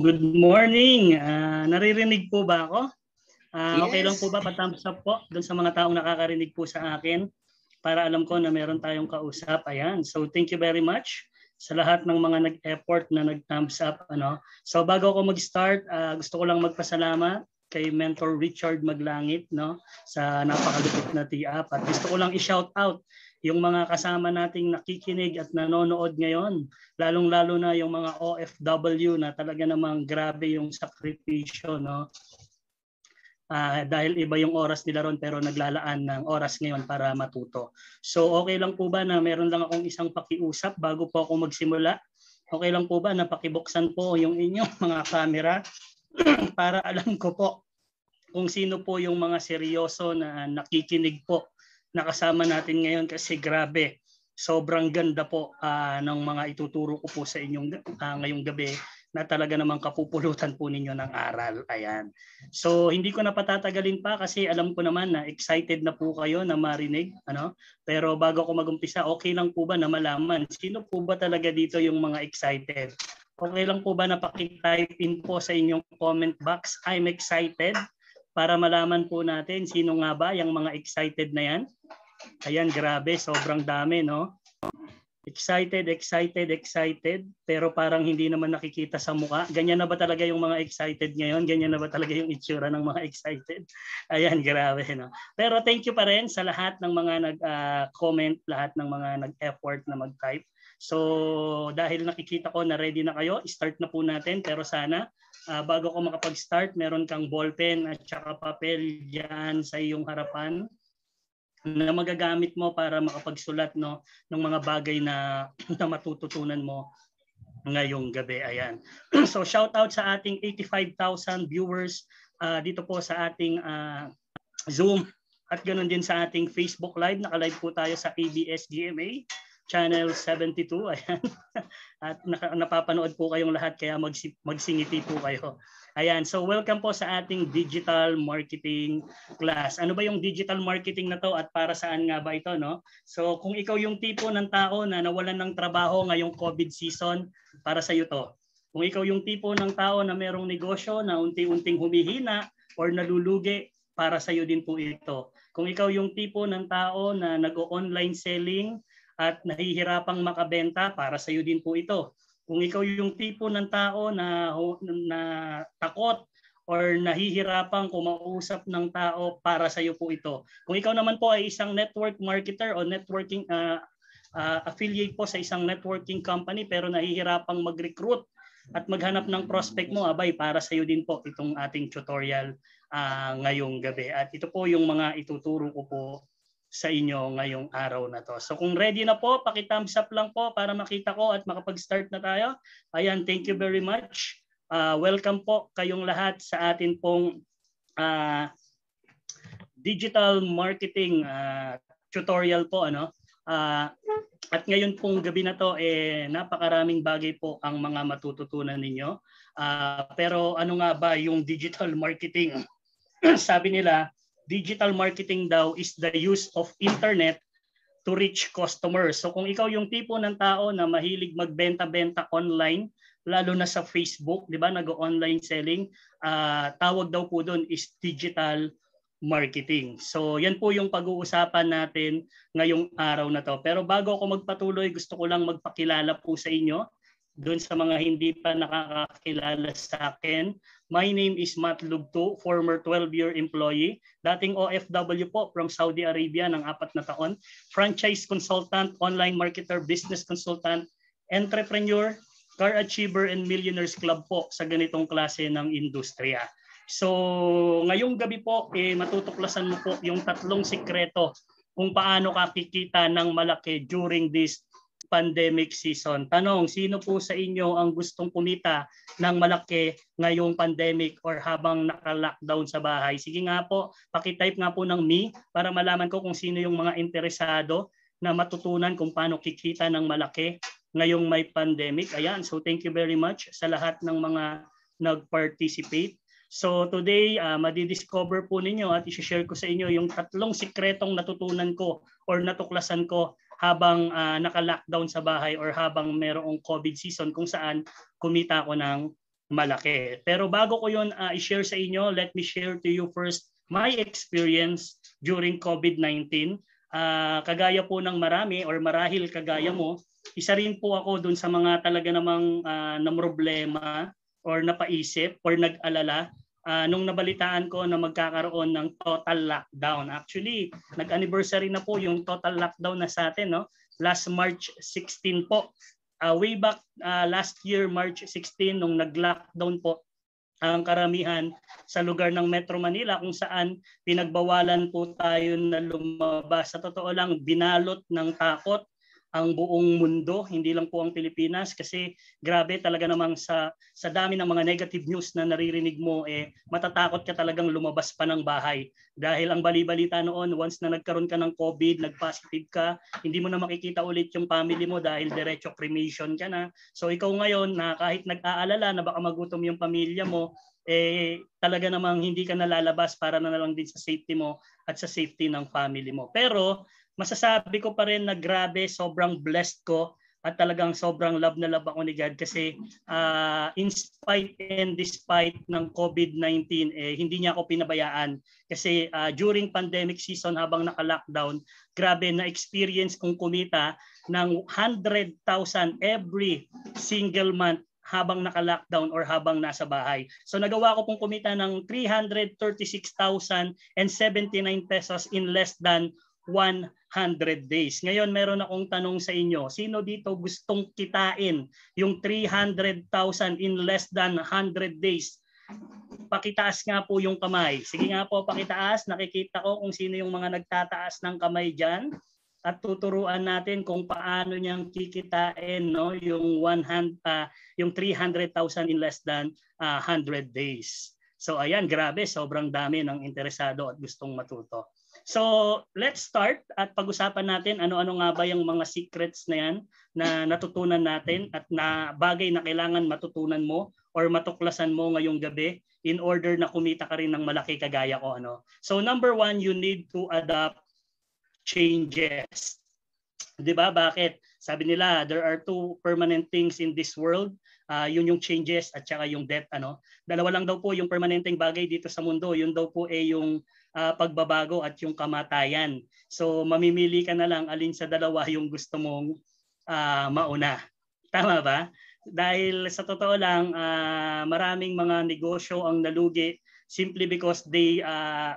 Good morning. Uh, naririnig po ba ako? Uh, yes. Okay lang po ba pa-thumbs up po doon sa mga taong nakakarinig po sa akin para alam ko na meron tayong kausap. Ayan. So thank you very much sa lahat ng mga nag-effort na nag-thumbs up. Ano. So bago ako mag-start, uh, gusto ko lang magpasalamat kay Mentor Richard Maglangit no sa napakalupit na tiap at gusto ko lang i-shout out yung mga kasama nating nakikinig at nanonood ngayon, lalong-lalo na yung mga OFW na talaga namang grabe yung sakripisyo, no? Uh, dahil iba yung oras nila ron pero naglalaan ng oras ngayon para matuto. So okay lang po ba na meron lang akong isang pakiusap bago po ako magsimula? Okay lang po ba na pakibuksan po yung inyong mga camera para alam ko po kung sino po yung mga seryoso na nakikinig po nakasama natin ngayon kasi grabe, sobrang ganda po uh, ng mga ituturo ko po sa inyong uh, ngayong gabi na talaga naman kapupulutan po ninyo ng aral. Ayan. So hindi ko na patatagalin pa kasi alam ko naman na excited na po kayo na marinig. Ano? Pero bago ko magumpisa, okay lang po ba na malaman sino po ba talaga dito yung mga excited? Okay lang po ba na paki-type in po sa inyong comment box? I'm excited para malaman po natin sino nga ba yung mga excited na yan. Ayan, grabe, sobrang dami, no? Excited, excited, excited, pero parang hindi naman nakikita sa mukha. Ganyan na ba talaga yung mga excited ngayon? Ganyan na ba talaga yung itsura ng mga excited? Ayan, grabe, no? Pero thank you pa rin sa lahat ng mga nag-comment, ah, uh, lahat ng mga nag-effort na mag-type. So dahil nakikita ko na ready na kayo, start na po natin pero sana uh, bago ko makapag-start, meron kang ballpen at saka papel diyan sa iyong harapan na magagamit mo para makapagsulat no ng mga bagay na, na matututunan mo ngayong gabi. Ayan. so shout out sa ating 85,000 viewers uh, dito po sa ating uh, Zoom at ganoon din sa ating Facebook Live. Naka-live po tayo sa ABS-GMA. Channel 72. Ayan. At napapanood po kayong lahat kaya magsi- magsingiti po kayo. Ayan. So welcome po sa ating digital marketing class. Ano ba yung digital marketing na to at para saan nga ba ito? No? So kung ikaw yung tipo ng tao na nawalan ng trabaho ngayong COVID season, para sa iyo to. Kung ikaw yung tipo ng tao na merong negosyo na unti-unting humihina or nalulugi, para sa iyo din po ito. Kung ikaw yung tipo ng tao na nag-online selling at nahihirapang makabenta para sa iyo din po ito. Kung ikaw yung tipo ng tao na, na takot or nahihirapang kumausap ng tao para sa iyo po ito. Kung ikaw naman po ay isang network marketer o networking uh, uh, affiliate po sa isang networking company pero nahihirapang mag-recruit at maghanap ng prospect mo, abay, para sa iyo din po itong ating tutorial uh, ngayong gabi. At ito po yung mga ituturo ko po sa inyo ngayong araw na to. So kung ready na po, paki-thumbs up lang po para makita ko at makapag-start na tayo. Ayan, thank you very much. Uh, welcome po kayong lahat sa atin pong uh, digital marketing uh, tutorial po ano. Uh, at ngayon pong gabi na to eh napakaraming bagay po ang mga matututunan ninyo. Uh, pero ano nga ba yung digital marketing? Sabi nila digital marketing daw is the use of internet to reach customers. So kung ikaw yung tipo ng tao na mahilig magbenta-benta online, lalo na sa Facebook, 'di ba, nag-online selling, uh, tawag daw po doon is digital marketing. So yan po yung pag-uusapan natin ngayong araw na to. Pero bago ako magpatuloy, gusto ko lang magpakilala po sa inyo doon sa mga hindi pa nakakakilala sa akin. My name is Matt Lugto, former 12-year employee, dating OFW po from Saudi Arabia ng apat na taon, franchise consultant, online marketer, business consultant, entrepreneur, car achiever and millionaires club po sa ganitong klase ng industriya. So ngayong gabi po, eh, matutuklasan mo po yung tatlong sikreto kung paano ka kikita ng malaki during this pandemic season. Tanong, sino po sa inyo ang gustong kumita ng malaki ngayong pandemic or habang naka-lockdown sa bahay? Sige nga po, pakitype nga po ng me para malaman ko kung sino yung mga interesado na matutunan kung paano kikita ng malaki ngayong may pandemic. Ayan, so thank you very much sa lahat ng mga nag-participate. So today, uh, madidiscover po ninyo at isi-share ko sa inyo yung tatlong sikretong natutunan ko or natuklasan ko habang uh, naka-lockdown sa bahay or habang merong COVID season kung saan kumita ako ng malaki. Pero bago ko yun uh, i-share sa inyo, let me share to you first my experience during COVID-19. Uh, ah, kagaya po ng marami or marahil kagaya mo, isa rin po ako dun sa mga talaga namang uh, na problema or napaisip or nag-alala uh, nung nabalitaan ko na magkakaroon ng total lockdown. Actually, nag-anniversary na po yung total lockdown na sa atin, no? Last March 16 po. Uh, way back uh, last year, March 16, nung nag-lockdown po ang karamihan sa lugar ng Metro Manila kung saan pinagbawalan po tayo na lumabas. Sa totoo lang, binalot ng takot ang buong mundo, hindi lang po ang Pilipinas kasi grabe talaga namang sa sa dami ng mga negative news na naririnig mo eh matatakot ka talagang lumabas pa ng bahay dahil ang balibalita noon once na nagkaroon ka ng COVID, nagpositive ka, hindi mo na makikita ulit yung family mo dahil diretso cremation ka na. So ikaw ngayon na kahit nag-aalala na baka magutom yung pamilya mo, eh talaga namang hindi ka nalalabas para na lang din sa safety mo at sa safety ng family mo. Pero masasabi ko pa rin na grabe, sobrang blessed ko at talagang sobrang love na love ako ni God kasi uh, in spite and despite ng COVID-19 eh hindi niya ako pinabayaan kasi uh, during pandemic season habang naka-lockdown grabe na experience kong kumita ng 100,000 every single month habang naka-lockdown or habang nasa bahay. So nagawa ko pong kumita ng 336,079 pesos in less than 100 days. Ngayon, meron akong tanong sa inyo. Sino dito gustong kitain yung 300,000 in less than 100 days? Pakitaas nga po yung kamay. Sige nga po, pakitaas. Nakikita ko kung sino yung mga nagtataas ng kamay dyan. At tuturuan natin kung paano niyang kikitain no, yung, 100, uh, ah, yung 300,000 in less than uh, ah, 100 days. So ayan, grabe, sobrang dami ng interesado at gustong matuto. So, let's start at pag-usapan natin ano-ano nga ba yung mga secrets na yan na natutunan natin at na bagay na kailangan matutunan mo or matuklasan mo ngayong gabi in order na kumita ka rin ng malaki kagaya ko. Ano. So, number one, you need to adapt changes. 'Di ba? Bakit? Sabi nila, there are two permanent things in this world. Uh, yun yung changes at saka yung death. Ano? Dalawa lang daw po yung permanenteng bagay dito sa mundo. Yun daw po ay eh yung uh, pagbabago at yung kamatayan. So mamimili ka na lang alin sa dalawa yung gusto mong uh, mauna. Tama ba? Dahil sa totoo lang, uh, maraming mga negosyo ang nalugi simply because they uh,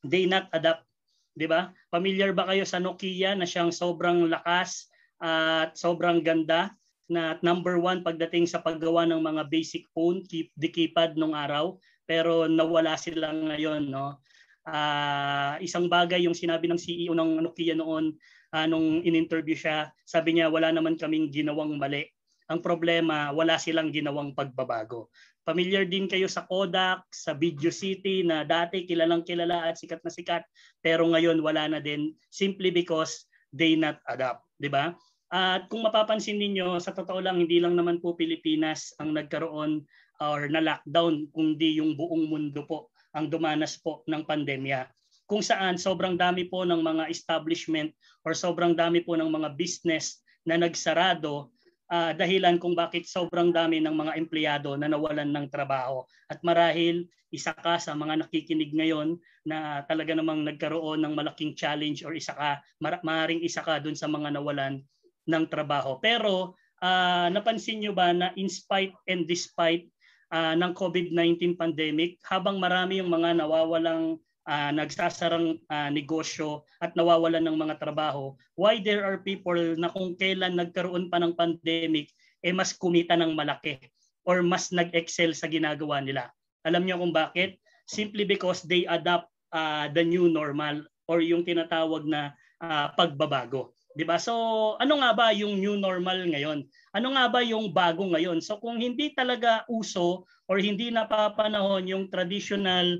they not adapt 'di ba? Familiar ba kayo sa Nokia na siyang sobrang lakas at sobrang ganda na number one pagdating sa paggawa ng mga basic phone, keep, dikipad nung araw, pero nawala sila ngayon. No? Uh, isang bagay yung sinabi ng CEO ng Nokia noon, uh, nung in-interview siya, sabi niya wala naman kaming ginawang mali. Ang problema, wala silang ginawang pagbabago. Familiar din kayo sa Kodak, sa Video City na dati kilalang kilala at sikat na sikat, pero ngayon wala na din simply because they not adapt. 'di ba? At kung mapapansin ninyo, sa totoo lang hindi lang naman po Pilipinas ang nagkaroon uh, or na lockdown kundi yung buong mundo po ang dumanas po ng pandemya. Kung saan sobrang dami po ng mga establishment or sobrang dami po ng mga business na nagsarado uh, dahilan kung bakit sobrang dami ng mga empleyado na nawalan ng trabaho. At marahil isa ka sa mga nakikinig ngayon na talaga namang nagkaroon ng malaking challenge or isa ka, mar- maaaring isa ka dun sa mga nawalan ng trabaho. Pero uh, napansin nyo ba na in spite and despite uh, ng COVID-19 pandemic, habang marami yung mga nawawalang uh, nagsasarang uh, negosyo at nawawalan ng mga trabaho, why there are people na kung kailan nagkaroon pa ng pandemic, eh mas kumita ng malaki or mas nag-excel sa ginagawa nila. Alam niyo kung bakit? Simply because they adapt uh, ah, the new normal or yung tinatawag na uh, pagbabago. Diba? So, ano nga ba yung new normal ngayon? Ano nga ba yung bago ngayon? So, kung hindi talaga uso or hindi napapanahon yung traditional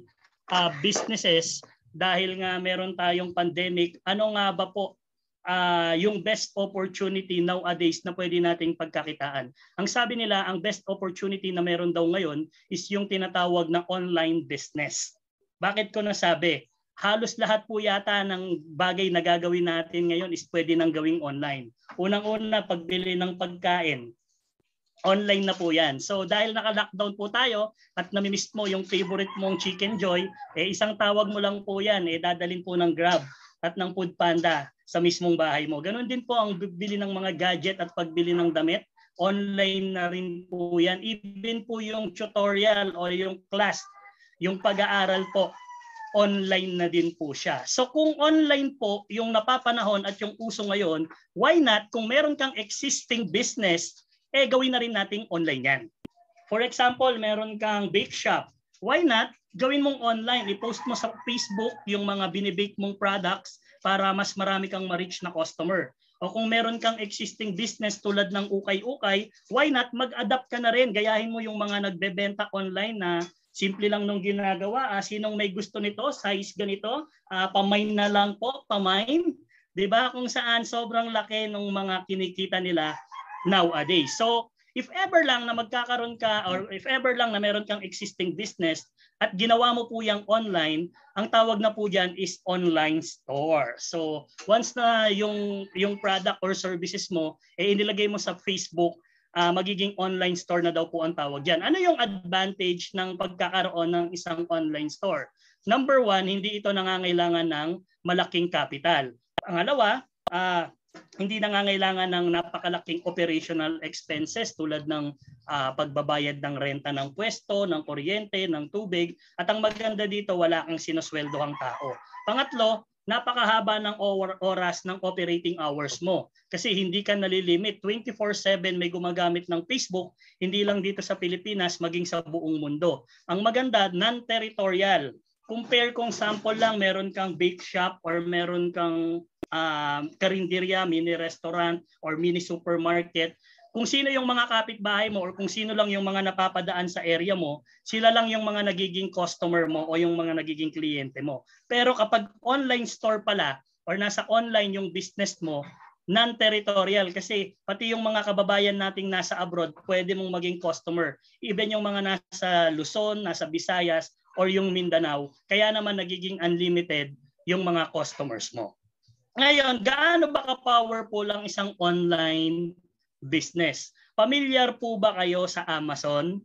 uh, businesses dahil nga meron tayong pandemic, ano nga ba po uh, yung best opportunity nowadays na pwede nating pagkakitaan? Ang sabi nila, ang best opportunity na meron daw ngayon is yung tinatawag na online business. Bakit ko nasabi? halos lahat po yata ng bagay na gagawin natin ngayon is pwede nang gawing online. Unang-una, pagbili ng pagkain online na po yan. So dahil naka-lockdown po tayo at namimiss mo yung favorite mong Chicken Joy, eh isang tawag mo lang po yan, eh dadalin po ng Grab at ng Food Panda sa mismong bahay mo. Ganon din po ang bibili ng mga gadget at pagbili ng damit. Online na rin po yan. Even po yung tutorial o yung class, yung pag-aaral po, online na din po siya. So kung online po yung napapanahon at yung uso ngayon, why not kung meron kang existing business eh gawin na rin nating online yan. For example, meron kang bake shop. Why not? Gawin mong online. I-post mo sa Facebook yung mga binibake mong products para mas marami kang ma-reach na customer. O kung meron kang existing business tulad ng ukay-ukay, why not mag-adapt ka na rin. Gayahin mo yung mga nagbebenta online na simple lang nung ginagawa. Ah, sinong may gusto nito? Size ganito? Ah, pamain na lang po, pamain. 'di ba? Kung saan sobrang laki ng mga kinikita nila nowadays. So, if ever lang na magkakaroon ka or if ever lang na meron kang existing business at ginawa mo po yung online, ang tawag na po dyan is online store. So, once na yung, yung product or services mo, eh, inilagay mo sa Facebook, uh, magiging online store na daw po ang tawag dyan. Ano yung advantage ng pagkakaroon ng isang online store? Number one, hindi ito nangangailangan ng malaking kapital. Pangalawa, uh, hindi nangangailangan ng napakalaking operational expenses tulad ng uh, pagbabayad ng renta ng pwesto, ng kuryente, ng tubig. At ang maganda dito, wala kang sinusweldo sinusweldohang tao. Pangatlo, napakahaba ng oras ng operating hours mo kasi hindi ka nalilimit 24/7 may gumagamit ng Facebook hindi lang dito sa Pilipinas maging sa buong mundo ang maganda non-territorial compare kung sample lang, meron kang bake shop or meron kang um, karinderya, mini restaurant or mini supermarket, kung sino yung mga kapitbahay mo or kung sino lang yung mga napapadaan sa area mo, sila lang yung mga nagiging customer mo o yung mga nagiging kliyente mo. Pero kapag online store pala or nasa online yung business mo, non-territorial kasi pati yung mga kababayan nating nasa abroad, pwede mong maging customer. Even yung mga nasa Luzon, nasa Visayas, or yung Mindanao. Kaya naman nagiging unlimited yung mga customers mo. Ngayon, gaano ba ka-powerful ang isang online business? Familiar po ba kayo sa Amazon?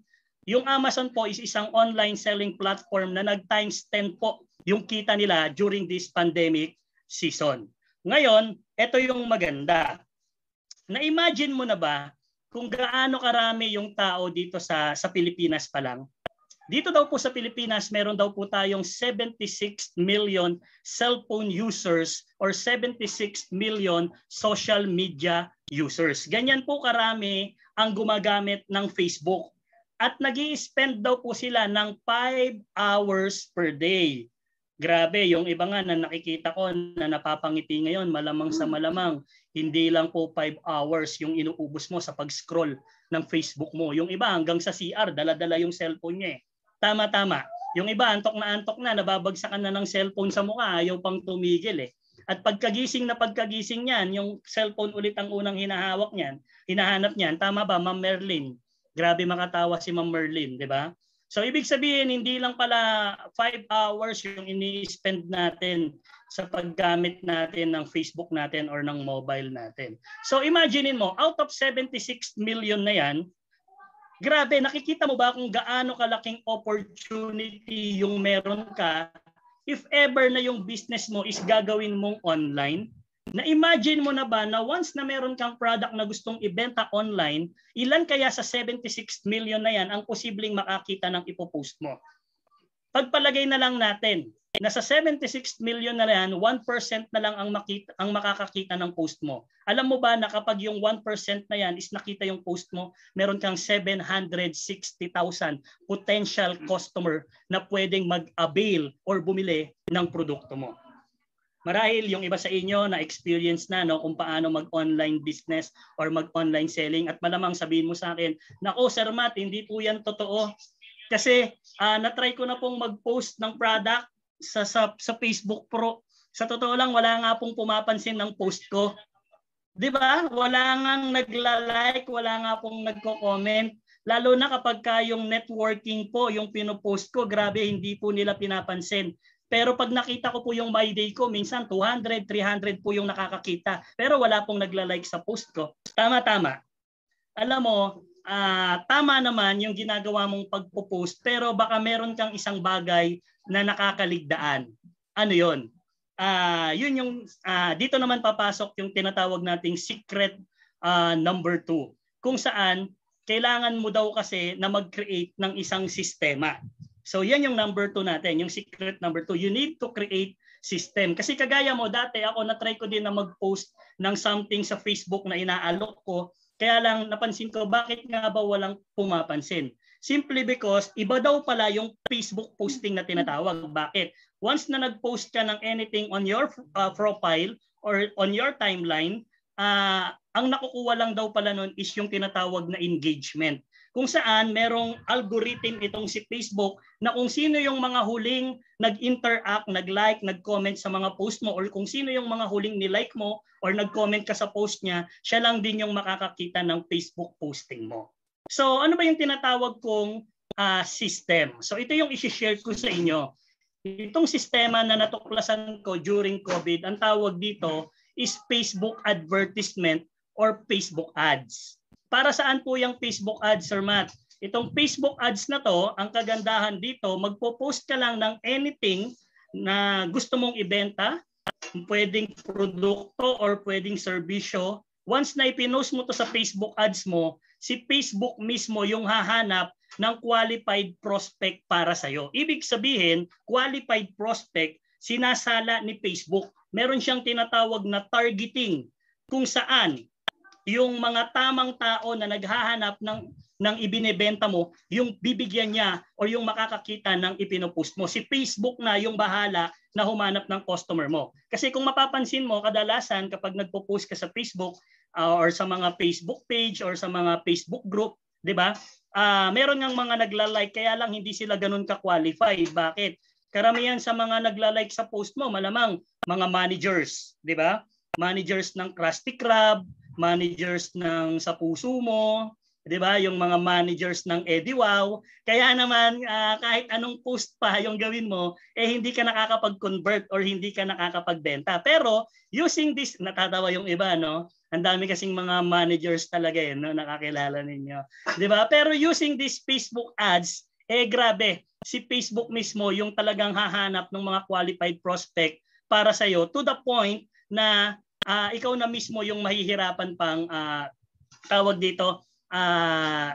Yung Amazon po is isang online selling platform na nag-times 10 po yung kita nila during this pandemic season. Ngayon, ito yung maganda. Na-imagine mo na ba kung gaano karami yung tao dito sa sa Pilipinas pa lang dito daw po sa Pilipinas, meron daw po tayong 76 million cellphone users or 76 million social media users. Ganyan po karami ang gumagamit ng Facebook. At nag spend daw po sila ng 5 hours per day. Grabe, yung iba nga na nakikita ko na napapangiti ngayon, malamang sa malamang, hindi lang po 5 hours yung inuubos mo sa pag-scroll ng Facebook mo. Yung iba hanggang sa CR, daladala yung cellphone niya eh Tama, tama. Yung iba, antok na antok na, nababagsakan na ng cellphone sa mukha, ayaw pang tumigil eh. At pagkagising na pagkagising niyan, yung cellphone ulit ang unang hinahawak niyan, hinahanap niyan. Tama ba, Ma'am Merlin? Grabe makatawa si Ma'am Merlin, di ba? So ibig sabihin, hindi lang pala 5 hours yung ini-spend natin sa paggamit natin ng Facebook natin or ng mobile natin. So imaginein mo, out of 76 million na yan, grabe, nakikita mo ba kung gaano kalaking opportunity yung meron ka if ever na yung business mo is gagawin mong online? Na-imagine mo na ba na once na meron kang product na gustong ibenta online, ilan kaya sa 76 million na yan ang posibleng makakita ng ipopost mo? Pagpalagay na lang natin, Nasa 76 million na yan, 1% na lang ang, makita, ang makakakita ng post mo. Alam mo ba na kapag yung 1% na yan is nakita yung post mo, meron kang 760,000 potential customer na pwedeng mag-avail or bumili ng produkto mo. Marahil yung iba sa inyo na experience na no kung paano mag-online business or mag-online selling at malamang sabihin mo sa akin, "Nako Sir Matt, hindi po 'yan totoo." Kasi uh, na-try ko na pong mag-post ng product sa, sa, sa Facebook Pro. Sa totoo lang, wala nga pong pumapansin ng post ko. 'Di ba? Wala nga nagla-like, wala nga pong nagko-comment. Lalo na kapag yung networking po, yung pinopost ko, grabe hindi po nila pinapansin. Pero pag nakita ko po yung my day ko, minsan 200, 300 po yung nakakakita. Pero wala pong nagla-like sa post ko. Tama-tama. Alam mo, uh, tama naman yung ginagawa mong pagpo-post pero baka meron kang isang bagay na nakakaligdaan. Ano 'yon? Uh, ah, yun yung uh, dito naman papasok yung tinatawag nating secret uh, number 2 kung saan kailangan mo daw kasi na mag-create ng isang sistema. So yan yung number 2 natin, yung secret number 2. You need to create system. Kasi kagaya mo, dati ako na-try ko din na mag-post ng something sa Facebook na inaalok ko kaya lang napansin ko bakit nga ba walang pumapansin. Simply because iba daw pala yung Facebook posting na tinatawag. Bakit? Once na nag-post ka ng anything on your uh, profile or on your timeline, uh, ang nakukuha lang daw pala nun is yung tinatawag na engagement kung saan merong algorithm itong si Facebook na kung sino yung mga huling nag-interact, nag-like, nag-comment sa mga post mo or kung sino yung mga huling ni-like mo or nag-comment ka sa post niya, siya lang din yung makakakita ng Facebook posting mo. So ano ba yung tinatawag kong uh, system? So ito yung isi-share ko sa inyo. Itong sistema na natuklasan ko during COVID, ang tawag dito is Facebook advertisement or Facebook ads. Para saan po yung Facebook ads, Sir Matt? Itong Facebook ads na to, ang kagandahan dito, magpo-post ka lang ng anything na gusto mong ibenta, pwedeng produkto or pwedeng serbisyo. Once na ipinost mo to sa Facebook ads mo, si Facebook mismo yung hahanap ng qualified prospect para sa'yo. Ibig sabihin, qualified prospect, sinasala ni Facebook. Meron siyang tinatawag na targeting kung saan yung mga tamang tao na naghahanap ng ng ibinebenta mo, yung bibigyan niya or yung makakakita ng ipinopost mo. Si Facebook na yung bahala na humanap ng customer mo. Kasi kung mapapansin mo, kadalasan kapag nagpo-post ka sa Facebook uh, or sa mga Facebook page or sa mga Facebook group, 'di ba? Uh, meron ngang mga nagla-like kaya lang hindi sila ganun ka-qualified. Bakit? Karamihan sa mga nagla-like sa post mo, malamang mga managers, 'di ba? Managers ng Krusty Krab, managers ng sa puso mo, 'di ba? Yung mga managers ng Eddie Wow. Kaya naman uh, kahit anong post pa yung gawin mo, eh hindi ka nakakapag-convert or hindi ka nakakapagbenta. Pero using this, natatawa yung iba, no? Ang dami kasing mga managers talaga eh, no? nakakilala ninyo. 'Di ba? Pero using this Facebook ads, eh grabe, si Facebook mismo yung talagang hahanap ng mga qualified prospect para sa iyo to the point na uh, ikaw na mismo yung mahihirapan pang uh, tawag dito uh,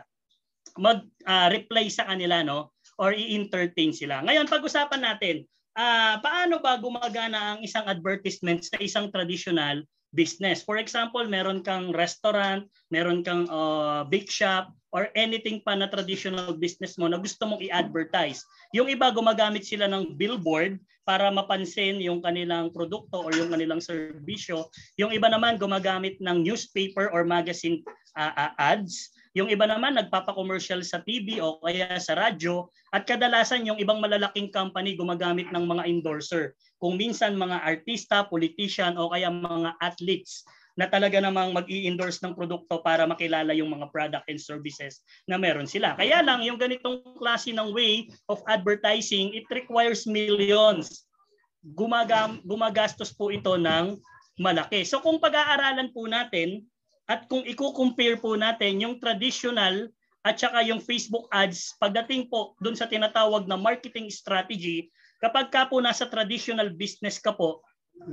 mag uh, reply sa kanila no or i-entertain sila. Ngayon pag-usapan natin uh, paano ba gumagana ang isang advertisement sa isang traditional business. For example, meron kang restaurant, meron kang uh, bake shop, or anything pa na traditional business mo na gusto mong i-advertise. Yung iba, gumagamit sila ng billboard para mapansin yung kanilang produkto or yung kanilang serbisyo. Yung iba naman, gumagamit ng newspaper or magazine uh, uh, ads. Yung iba naman nagpapa-commercial sa TV o kaya sa radyo at kadalasan yung ibang malalaking company gumagamit ng mga endorser. Kung minsan mga artista, politician o kaya mga athletes na talaga namang mag endorse ng produkto para makilala yung mga product and services na meron sila. Kaya lang, yung ganitong klase ng way of advertising, it requires millions. Gumagam, gumagastos po ito ng malaki. So kung pag-aaralan po natin, at kung i-compare po natin yung traditional at saka yung Facebook ads, pagdating po doon sa tinatawag na marketing strategy, kapag ka po nasa traditional business ka po,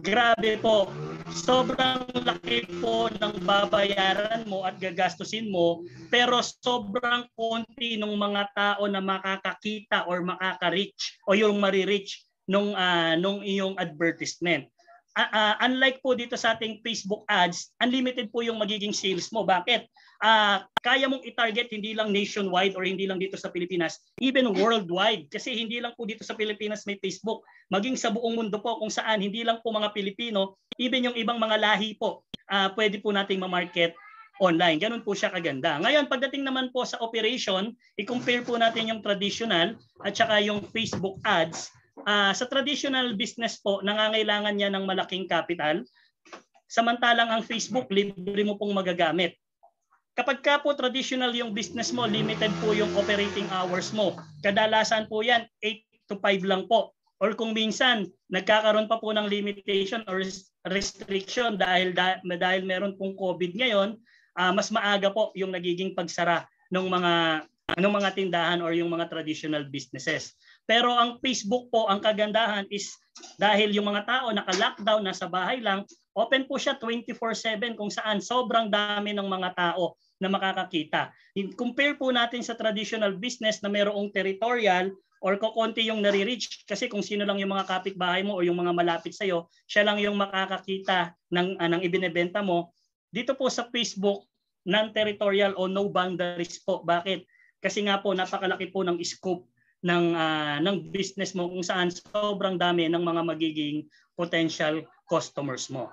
grabe po, sobrang laki po ng babayaran mo at gagastusin mo, pero sobrang konti ng mga tao na makakakita or makaka-reach o yung marireach nung uh, nung iyong advertisement uh, uh, unlike po dito sa ating Facebook ads, unlimited po yung magiging sales mo. Bakit? Uh, kaya mong i-target hindi lang nationwide or hindi lang dito sa Pilipinas, even worldwide. Kasi hindi lang po dito sa Pilipinas may Facebook. Maging sa buong mundo po kung saan, hindi lang po mga Pilipino, even yung ibang mga lahi po, uh, pwede po nating ma-market online. Ganun po siya kaganda. Ngayon, pagdating naman po sa operation, i-compare po natin yung traditional at saka yung Facebook ads Uh, sa traditional business po, nangangailangan niya ng malaking capital. Samantalang ang Facebook, libre mo pong magagamit. Kapag ka po traditional yung business mo, limited po yung operating hours mo. Kadalasan po yan, 8 to 5 lang po. Or kung minsan, nagkakaroon pa po ng limitation or restriction dahil, dahil meron pong COVID ngayon, uh, mas maaga po yung nagiging pagsara ng mga ng mga tindahan or yung mga traditional businesses. Pero ang Facebook po, ang kagandahan is dahil yung mga tao naka-lockdown, nasa bahay lang, open po siya 24-7 kung saan sobrang dami ng mga tao na makakakita. Compare po natin sa traditional business na merong territorial or kokonti yung nare-reach kasi kung sino lang yung mga kapitbahay mo o yung mga malapit sa'yo, siya lang yung makakakita ng, uh, ng ibinebenta mo. Dito po sa Facebook, non-territorial o no boundaries po. Bakit? Kasi nga po, napakalaki po ng scope ng uh, ng business mo kung saan sobrang dami ng mga magiging potential customers mo.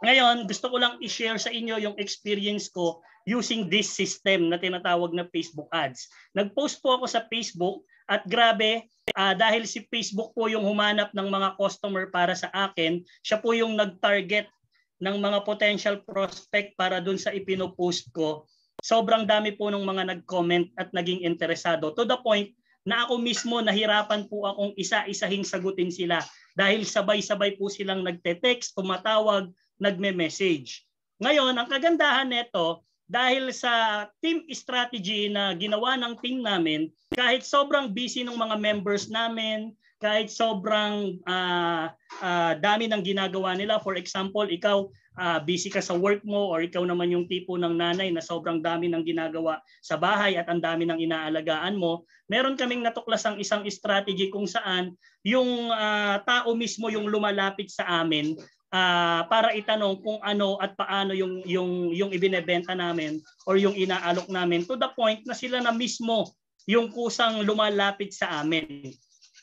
Ngayon, gusto ko lang i-share sa inyo yung experience ko using this system na tinatawag na Facebook Ads. Nag-post po ako sa Facebook at grabe, uh, dahil si Facebook po yung humanap ng mga customer para sa akin, siya po yung nag-target ng mga potential prospect para dun sa ipinopost ko. Sobrang dami po ng mga nag-comment at naging interesado to the point na ako mismo nahirapan po akong isa-isahin sagutin sila dahil sabay-sabay po silang nagte-text, tumatawag, nagme-message. Ngayon, ang kagandahan nito, dahil sa team strategy na ginawa ng team namin, kahit sobrang busy ng mga members namin, kahit sobrang uh, uh, dami ng ginagawa nila, for example, ikaw uh, busy ka sa work mo or ikaw naman yung tipo ng nanay na sobrang dami ng ginagawa sa bahay at ang dami ng inaalagaan mo, meron kaming natuklasang isang strategy kung saan yung uh, tao mismo yung lumalapit sa amin uh, para itanong kung ano at paano yung yung yung ibinebenta namin or yung inaalok namin to the point na sila na mismo yung kusang lumalapit sa amin.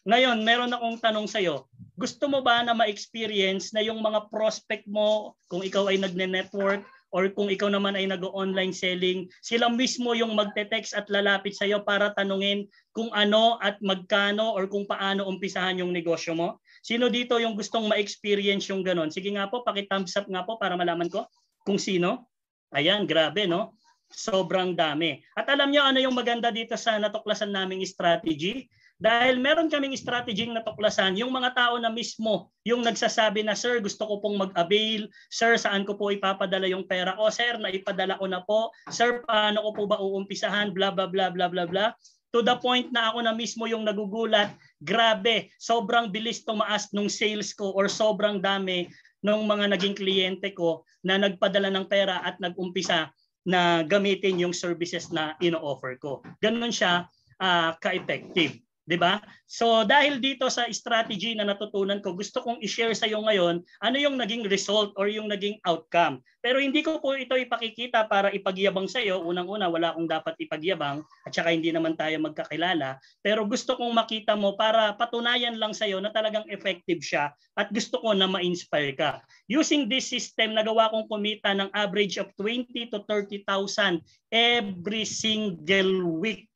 Ngayon, meron akong tanong sa iyo gusto mo ba na ma-experience na yung mga prospect mo, kung ikaw ay nagne-network, or kung ikaw naman ay nag-online selling, sila mismo yung magte-text at lalapit sa'yo para tanungin kung ano at magkano or kung paano umpisahan yung negosyo mo? Sino dito yung gustong ma-experience yung ganon? Sige nga po, paki-thumbs up nga po para malaman ko kung sino. Ayan, grabe no? Sobrang dami. At alam niyo ano yung maganda dito sa natuklasan naming strategy? Dahil meron kaming strategy na tuklasan, yung mga tao na mismo yung nagsasabi na, Sir, gusto ko pong mag-avail. Sir, saan ko po ipapadala yung pera? O sir, naipadala ko na po. Sir, paano ko po ba uumpisahan? Bla, bla, bla, bla, bla, bla. To the point na ako na mismo yung nagugulat, grabe, sobrang bilis tumaas nung sales ko or sobrang dami nung mga naging kliyente ko na nagpadala ng pera at nagumpisa na gamitin yung services na ino-offer ko. Ganun siya uh, ka-effective. 'di ba? So dahil dito sa strategy na natutunan ko, gusto kong i-share sa iyo ngayon ano yung naging result or yung naging outcome. Pero hindi ko po ito ipakikita para ipagyabang sa iyo. Unang-una, wala akong dapat ipagyabang at saka hindi naman tayo magkakilala, pero gusto kong makita mo para patunayan lang sa iyo na talagang effective siya at gusto ko na ma-inspire ka. Using this system, nagawa kong kumita ng average of 20 to 30,000 every single week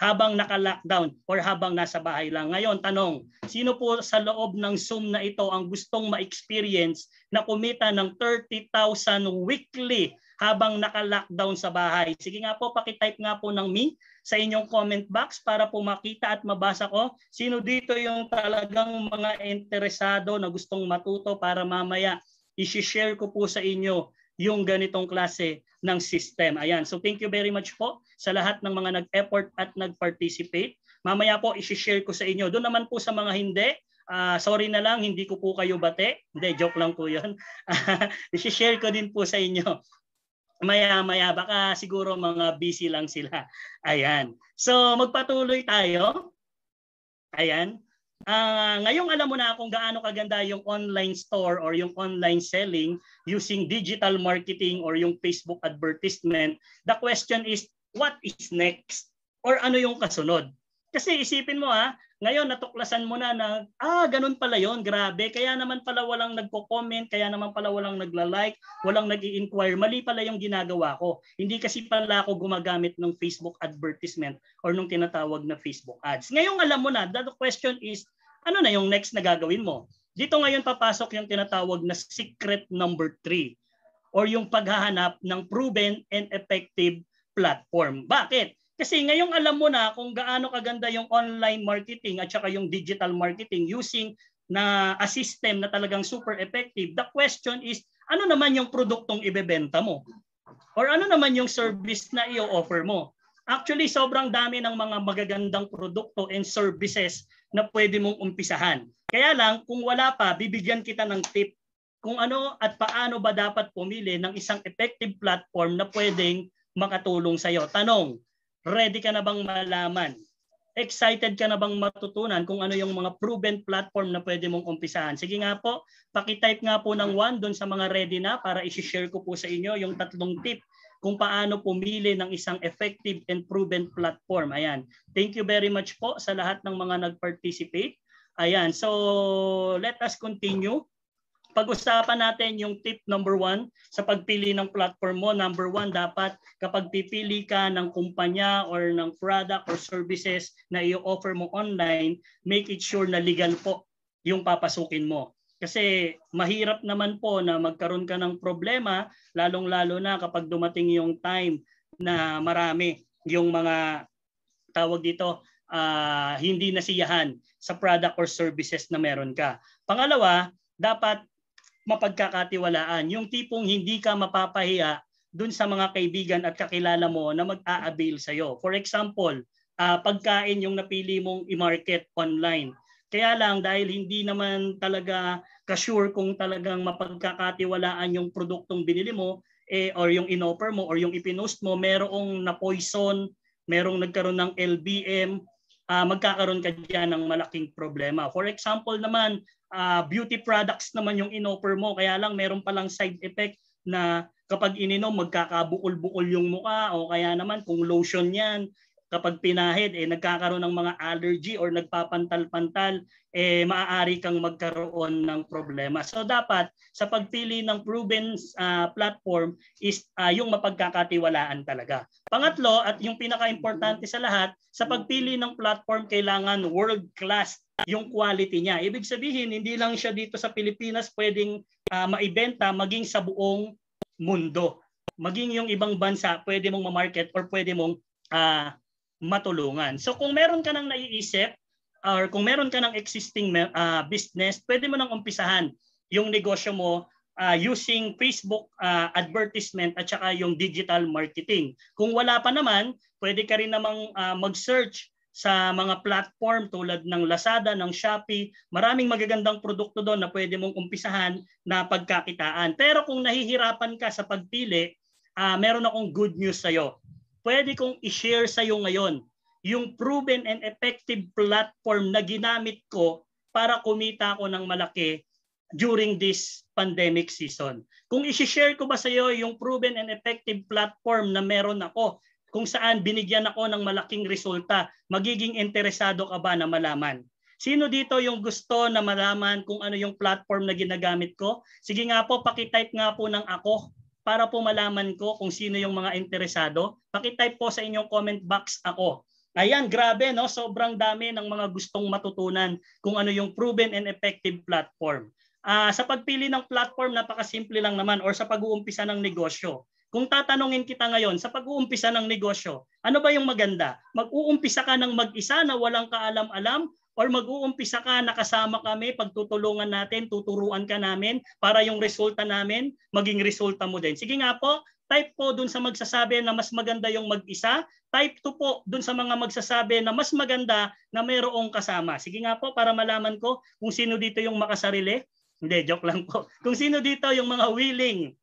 habang naka-lockdown or habang nasa bahay lang. Ngayon, tanong, sino po sa loob ng Zoom na ito ang gustong ma-experience na kumita ng 30,000 weekly habang naka-lockdown sa bahay? Sige nga po, pakitype nga po ng me sa inyong comment box para po makita at mabasa ko sino dito yung talagang mga interesado na gustong matuto para mamaya i-share ko po sa inyo yung ganitong klase ng system. Ayan. So thank you very much po sa lahat ng mga nag-effort at nag-participate. Mamaya po isi-share ko sa inyo. Doon naman po sa mga hindi, uh, sorry na lang, hindi ko po kayo bate. Hindi, joke lang po yun. isi-share ko din po sa inyo. Maya-maya, baka siguro mga busy lang sila. Ayan. So magpatuloy tayo. Ayan. Uh, ngayong alam mo na kung gaano kaganda yung online store or yung online selling using digital marketing or yung Facebook advertisement, the question is, what is next? Or ano yung kasunod? Kasi isipin mo ha, ah, ngayon, natuklasan mo na na, ah, ganun pala yon grabe. Kaya naman pala walang nagko-comment, kaya naman pala walang nagla-like, walang nag inquire Mali pala yung ginagawa ko. Hindi kasi pala ako gumagamit ng Facebook advertisement or nung tinatawag na Facebook ads. Ngayon, alam mo na, the question is, ano na yung next na gagawin mo? Dito ngayon papasok yung tinatawag na secret number 3 or yung paghahanap ng proven and effective platform. Bakit? Kasi ngayong alam mo na kung gaano kaganda yung online marketing at saka yung digital marketing using na a system na talagang super effective, the question is, ano naman yung produktong ibebenta mo? Or ano naman yung service na i-offer mo? Actually, sobrang dami ng mga magagandang produkto and services na pwede mong umpisahan. Kaya lang, kung wala pa, bibigyan kita ng tip kung ano at paano ba dapat pumili ng isang effective platform na pwedeng makatulong sa iyo. Tanong, Ready ka na bang malaman? Excited ka na bang matutunan kung ano yung mga proven platform na pwede mong umpisahan? Sige nga po, pakitype nga po ng one doon sa mga ready na para isi-share ko po sa inyo yung tatlong tip kung paano pumili ng isang effective and proven platform. Ayan. Thank you very much po sa lahat ng mga nag-participate. Ayan. So, let us continue. Pag-usapan natin yung tip number one sa pagpili ng platform mo. Number one, dapat kapag pipili ka ng kumpanya or ng product or services na i-offer mo online, make it sure na legal po yung papasukin mo. Kasi mahirap naman po na magkaroon ka ng problema, lalong-lalo na kapag dumating yung time na marami yung mga tawag dito, uh, hindi nasiyahan sa product or services na meron ka. Pangalawa, dapat mapagkakatiwalaan. Yung tipong hindi ka mapapahiya dun sa mga kaibigan at kakilala mo na mag-a-avail sa'yo. For example, uh, pagkain yung napili mong i-market online. Kaya lang dahil hindi naman talaga kasure kung talagang mapagkakatiwalaan yung produktong binili mo eh, or yung inoffer mo or yung ipinost mo, merong na-poison, merong nagkaroon ng LBM, uh, ah, magkakaroon ka dyan ng malaking problema. For example naman, uh, beauty products naman yung inoffer mo. Kaya lang meron palang side effect na kapag ininom magkakabukol-bukol yung mukha o kaya naman kung lotion yan kapag pinahid eh nagkakaroon ng mga allergy or nagpapantal-pantal eh maaari kang magkaroon ng problema. So dapat sa pagpili ng proven uh, platform is uh, yung mapagkakatiwalaan talaga. Pangatlo at yung pinakaimportante sa lahat, sa pagpili ng platform kailangan world class yung quality niya. Ibig sabihin hindi lang siya dito sa Pilipinas pwedeng uh, maibenta maging sa buong mundo. Maging yung ibang bansa pwede mong ma-market or pwede mong uh, matulungan. So kung meron ka nang naiisip or kung meron ka nang existing uh, business, pwede mo nang umpisahan yung negosyo mo uh, using Facebook uh, advertisement at saka yung digital marketing. Kung wala pa naman, pwede ka rin namang uh, mag-search sa mga platform tulad ng Lazada, ng Shopee. Maraming magagandang produkto doon na pwede mong umpisahan na pagkakitaan. Pero kung nahihirapan ka sa pagpili, uh, meron akong good news sa'yo pwede kong i-share sa iyo ngayon yung proven and effective platform na ginamit ko para kumita ako ng malaki during this pandemic season. Kung i-share ko ba sa iyo yung proven and effective platform na meron ako kung saan binigyan ako ng malaking resulta, magiging interesado ka ba na malaman? Sino dito yung gusto na malaman kung ano yung platform na ginagamit ko? Sige nga po, pakitype nga po ng ako para po malaman ko kung sino yung mga interesado. Pakitype po sa inyong comment box ako. Ayan, grabe no, sobrang dami ng mga gustong matutunan kung ano yung proven and effective platform. Uh, sa pagpili ng platform, napakasimple lang naman or sa pag-uumpisa ng negosyo. Kung tatanungin kita ngayon, sa pag-uumpisa ng negosyo, ano ba yung maganda? Mag-uumpisa ka ng mag-isa na walang kaalam-alam or mag-uumpisa ka, nakasama kami, pagtutulungan natin, tuturuan ka namin para yung resulta namin, maging resulta mo din. Sige nga po, type po dun sa magsasabi na mas maganda yung mag-isa, type to po dun sa mga magsasabi na mas maganda na mayroong kasama. Sige nga po, para malaman ko kung sino dito yung makasarili. Hindi, joke lang po. Kung sino dito yung mga willing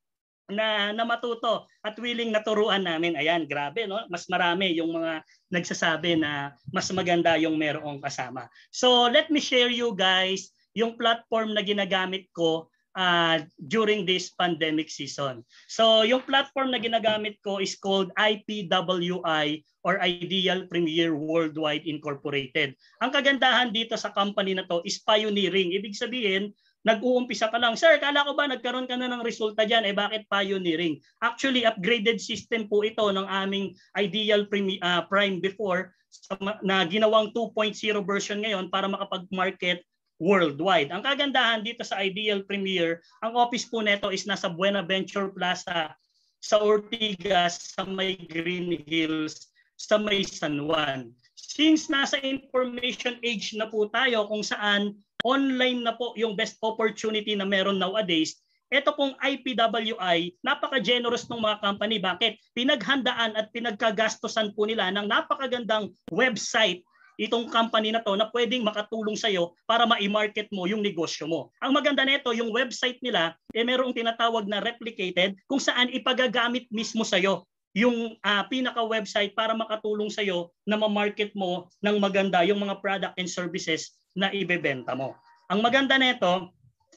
na, na matuto at willing na turuan namin. Ayan, grabe, no? Mas marami yung mga nagsasabi na mas maganda yung merong kasama. So, let me share you guys yung platform na ginagamit ko uh, during this pandemic season. So, yung platform na ginagamit ko is called IPWI or Ideal Premier Worldwide Incorporated. Ang kagandahan dito sa company na to is pioneering. Ibig sabihin, nag-uumpisa pa lang. Sir, kala ko ba nagkaroon ka na ng resulta dyan? Eh bakit pioneering? Actually, upgraded system po ito ng aming ideal prime, uh, ah, prime before sa, na ginawang 2.0 version ngayon para makapag-market worldwide. Ang kagandahan dito sa Ideal Premier, ang office po nito is nasa Buenaventure Plaza sa Ortigas, sa may Green Hills, sa may San Juan. Since nasa information age na po tayo kung saan online na po yung best opportunity na meron nowadays. Ito pong IPWI, napaka-generous ng mga company. Bakit? Pinaghandaan at pinagkagastosan po nila ng napakagandang website itong company na to na pwedeng makatulong sa iyo para ma-market mo yung negosyo mo. Ang maganda nito, yung website nila, eh merong tinatawag na replicated kung saan ipagagamit mismo sa iyo yung uh, pinaka-website para makatulong sa iyo na ma-market mo ng maganda yung mga product and services na ibebenta mo. Ang maganda nito,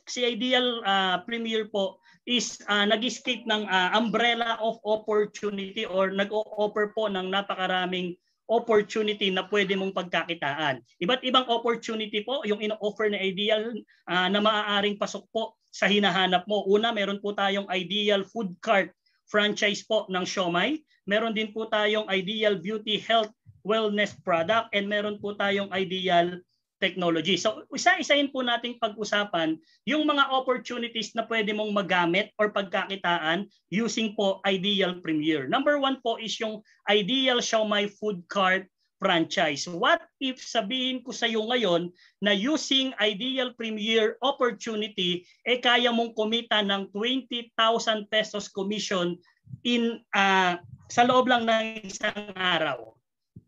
si Ideal uh, Premier po is uh, ah, nag-escape ng uh, umbrella of opportunity or nag-offer po ng napakaraming opportunity na pwede mong pagkakitaan. Iba't ibang opportunity po yung ino offer na ideal uh, na maaaring pasok po sa hinahanap mo. Una, meron po tayong ideal food cart franchise po ng Shomai. Meron din po tayong ideal beauty health wellness product and meron po tayong ideal technology. So isa-isahin po nating pag-usapan yung mga opportunities na pwede mong magamit or pagkakitaan using po Ideal Premier. Number one po is yung Ideal Xiaomai Food Cart franchise. What if sabihin ko sa iyo ngayon na using Ideal Premier opportunity, eh kaya mong kumita ng 20,000 pesos commission in uh, sa loob lang ng isang araw.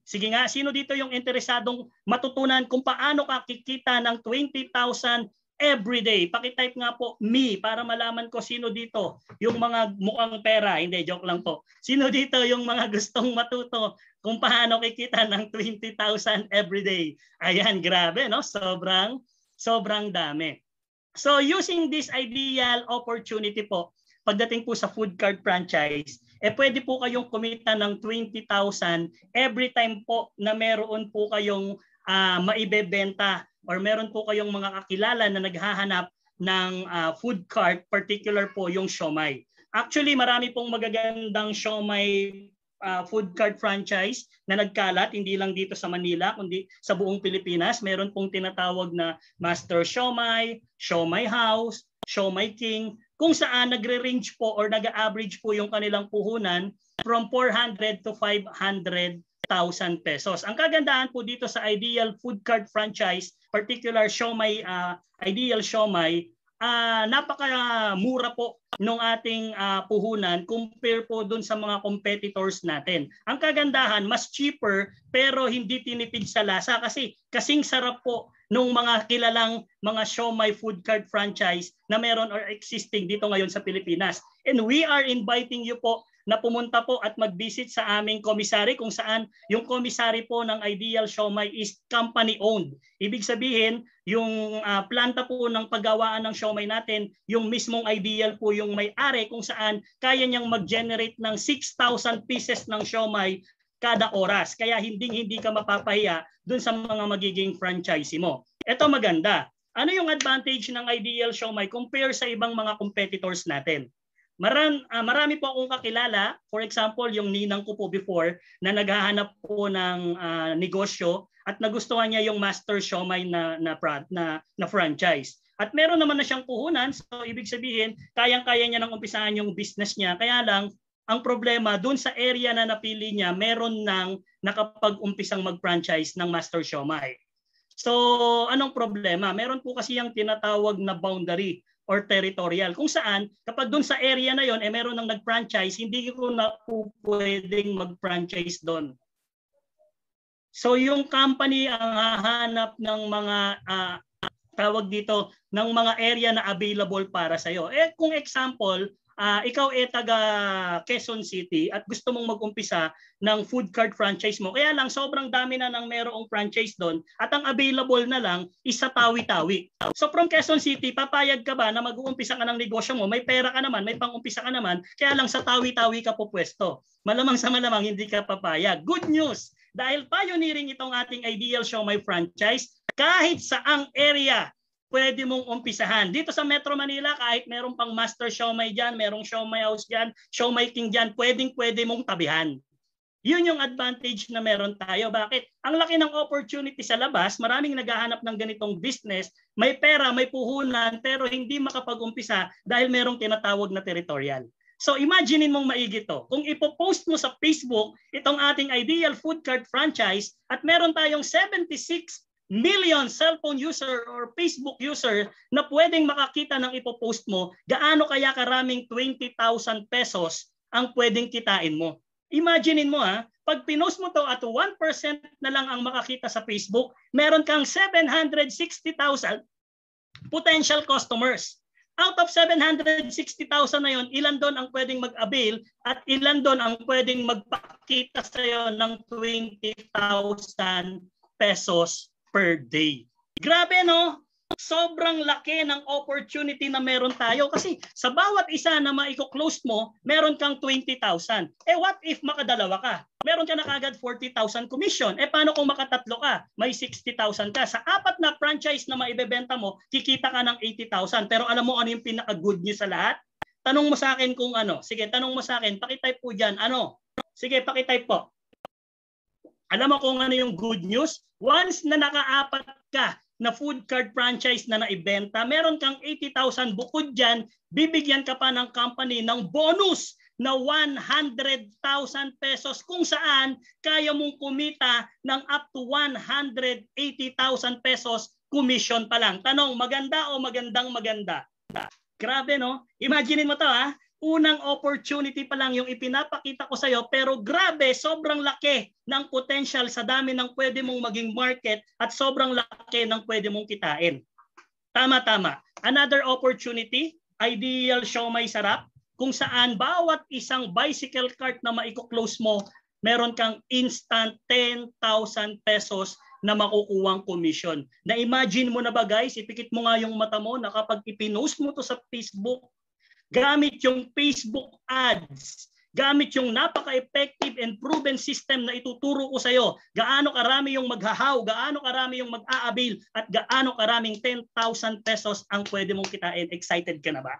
Sige nga, sino dito yung interesadong matutunan kung paano ka kikita ng 20,000 every day? Paki-type nga po me para malaman ko sino dito yung mga mukhang pera. Hindi, joke lang po. Sino dito yung mga gustong matuto kung paano kikita ng 20,000 every day? Ayan, grabe, no? Sobrang, sobrang dami. So using this ideal opportunity po, pagdating po sa food cart franchise, eh pwede po kayong kumita ng 20,000 every time po na meron po kayong uh, maibebenta or meron po kayong mga kakilala na naghahanap ng uh, food cart, particular po yung siomay. Actually, marami pong magagandang siomay uh, food cart franchise na nagkalat hindi lang dito sa Manila kundi sa buong Pilipinas. Meron pong tinatawag na Master Siomay, Siomay House, Siomay King, kung saan nagre-range po or nag-average po yung kanilang puhunan from 400 to 500,000 pesos. Ang kagandahan po dito sa Ideal Food Cart franchise, particular Shomai, uh, ah, Ideal Shomai, uh, ah, napaka-mura po ng ating uh, puhunan compare po dun sa mga competitors natin. Ang kagandahan, mas cheaper pero hindi tinipid sa lasa kasi kasing sarap po nung mga kilalang mga Shomai food cart franchise na meron or existing dito ngayon sa Pilipinas. And we are inviting you po na pumunta po at mag-visit sa aming komisary kung saan yung komisary po ng Ideal Shomai is company owned. Ibig sabihin, yung uh, planta po ng paggawaan ng Shomai natin, yung mismong Ideal po yung may-ari kung saan kaya niyang mag-generate ng 6,000 pieces ng Shomai kada oras. Kaya hindi hindi ka mapapahiya dun sa mga magiging franchise mo. Ito maganda. Ano yung advantage ng Ideal Shomai compare sa ibang mga competitors natin? Maran, uh, marami po akong kakilala. For example, yung ninang ko po before na naghahanap po ng uh, negosyo at nagustuhan niya yung Master Shomai na, na, na, na franchise. At meron naman na siyang puhunan, so ibig sabihin, kayang-kaya niya nang umpisahan yung business niya. Kaya lang, ang problema, doon sa area na napili niya, meron nang nakapag-umpisang mag-franchise ng Master Siomai. So, anong problema? Meron po kasi yung tinatawag na boundary or territorial kung saan kapag doon sa area na yon eh meron nang nag-franchise hindi ko na po pwedeng mag-franchise doon So yung company ang hahanap ng mga uh, tawag dito ng mga area na available para sa iyo. Eh kung example, uh, ikaw ay eh, taga Quezon City at gusto mong mag-umpisa ng food cart franchise mo. Kaya lang sobrang dami na nang merong franchise doon at ang available na lang isa sa tawi-tawi. So from Quezon City, papayag ka ba na mag-uumpisa ka ng negosyo mo? May pera ka naman, may pang-umpisa ka naman, kaya lang sa tawi-tawi ka pupwesto. Malamang sa malamang hindi ka papayag. Good news! Dahil pioneering itong ating Ideal Show My Franchise, kahit saang area pwede mong umpisahan. Dito sa Metro Manila, kahit meron pang Master Showmay dyan, merong Showmay House dyan, Showmay King dyan, pwedeng pwede mong tabihan. Yun yung advantage na meron tayo. Bakit? Ang laki ng opportunity sa labas, maraming naghahanap ng ganitong business, may pera, may puhunan, pero hindi makapag-umpisa dahil merong tinatawag na territorial. So imaginein mong maigi to. Kung ipopost mo sa Facebook itong ating Ideal Food Cart franchise at meron tayong 76 million cellphone user or Facebook user na pwedeng makakita ng ipopost mo, gaano kaya karaming 20,000 pesos ang pwedeng kitain mo. Imaginein mo ha, pag pinost mo to at 1% na lang ang makakita sa Facebook, meron kang 760,000 potential customers. Out of 760,000 na yon, ilan doon ang pwedeng mag-avail at ilan doon ang pwedeng magpakita sa iyo ng 20,000 pesos per day. Grabe no? Sobrang laki ng opportunity na meron tayo kasi sa bawat isa na maiko-close mo, meron kang 20,000. Eh what if makadalawa ka? Meron ka na kagad 40,000 commission. Eh paano kung makatatlo ka? May 60,000 ka. Sa apat na franchise na maibebenta mo, kikita ka ng 80,000. Pero alam mo ano yung pinaka-good niya sa lahat? Tanong mo sa akin kung ano. Sige, tanong mo sa akin. Pakitype po dyan. Ano? Sige, pakitype po. Alam mo kung ano yung good news? Once na nakaapat ka na food cart franchise na naibenta, meron kang 80,000 bukod dyan, bibigyan ka pa ng company ng bonus na 100,000 pesos kung saan kaya mong kumita ng up to 180,000 pesos commission pa lang. Tanong, maganda o magandang maganda? Grabe no? Imaginin mo to ha unang opportunity pa lang yung ipinapakita ko sa'yo, pero grabe sobrang laki ng potential sa dami ng pwede mong maging market at sobrang laki ng pwede mong kitain. Tama tama. Another opportunity, ideal show may sarap kung saan bawat isang bicycle cart na maiko-close mo, meron kang instant 10,000 pesos na makukuwang commission. Na imagine mo na ba guys, ipikit mo nga yung mata mo na kapag ipinost mo to sa Facebook, gamit yung Facebook ads, gamit yung napaka-effective and proven system na ituturo ko sa iyo, gaano karami yung maghahaw, gaano karami yung mag-aabil, at gaano karaming 10,000 pesos ang pwede mong kitain. Excited ka na ba?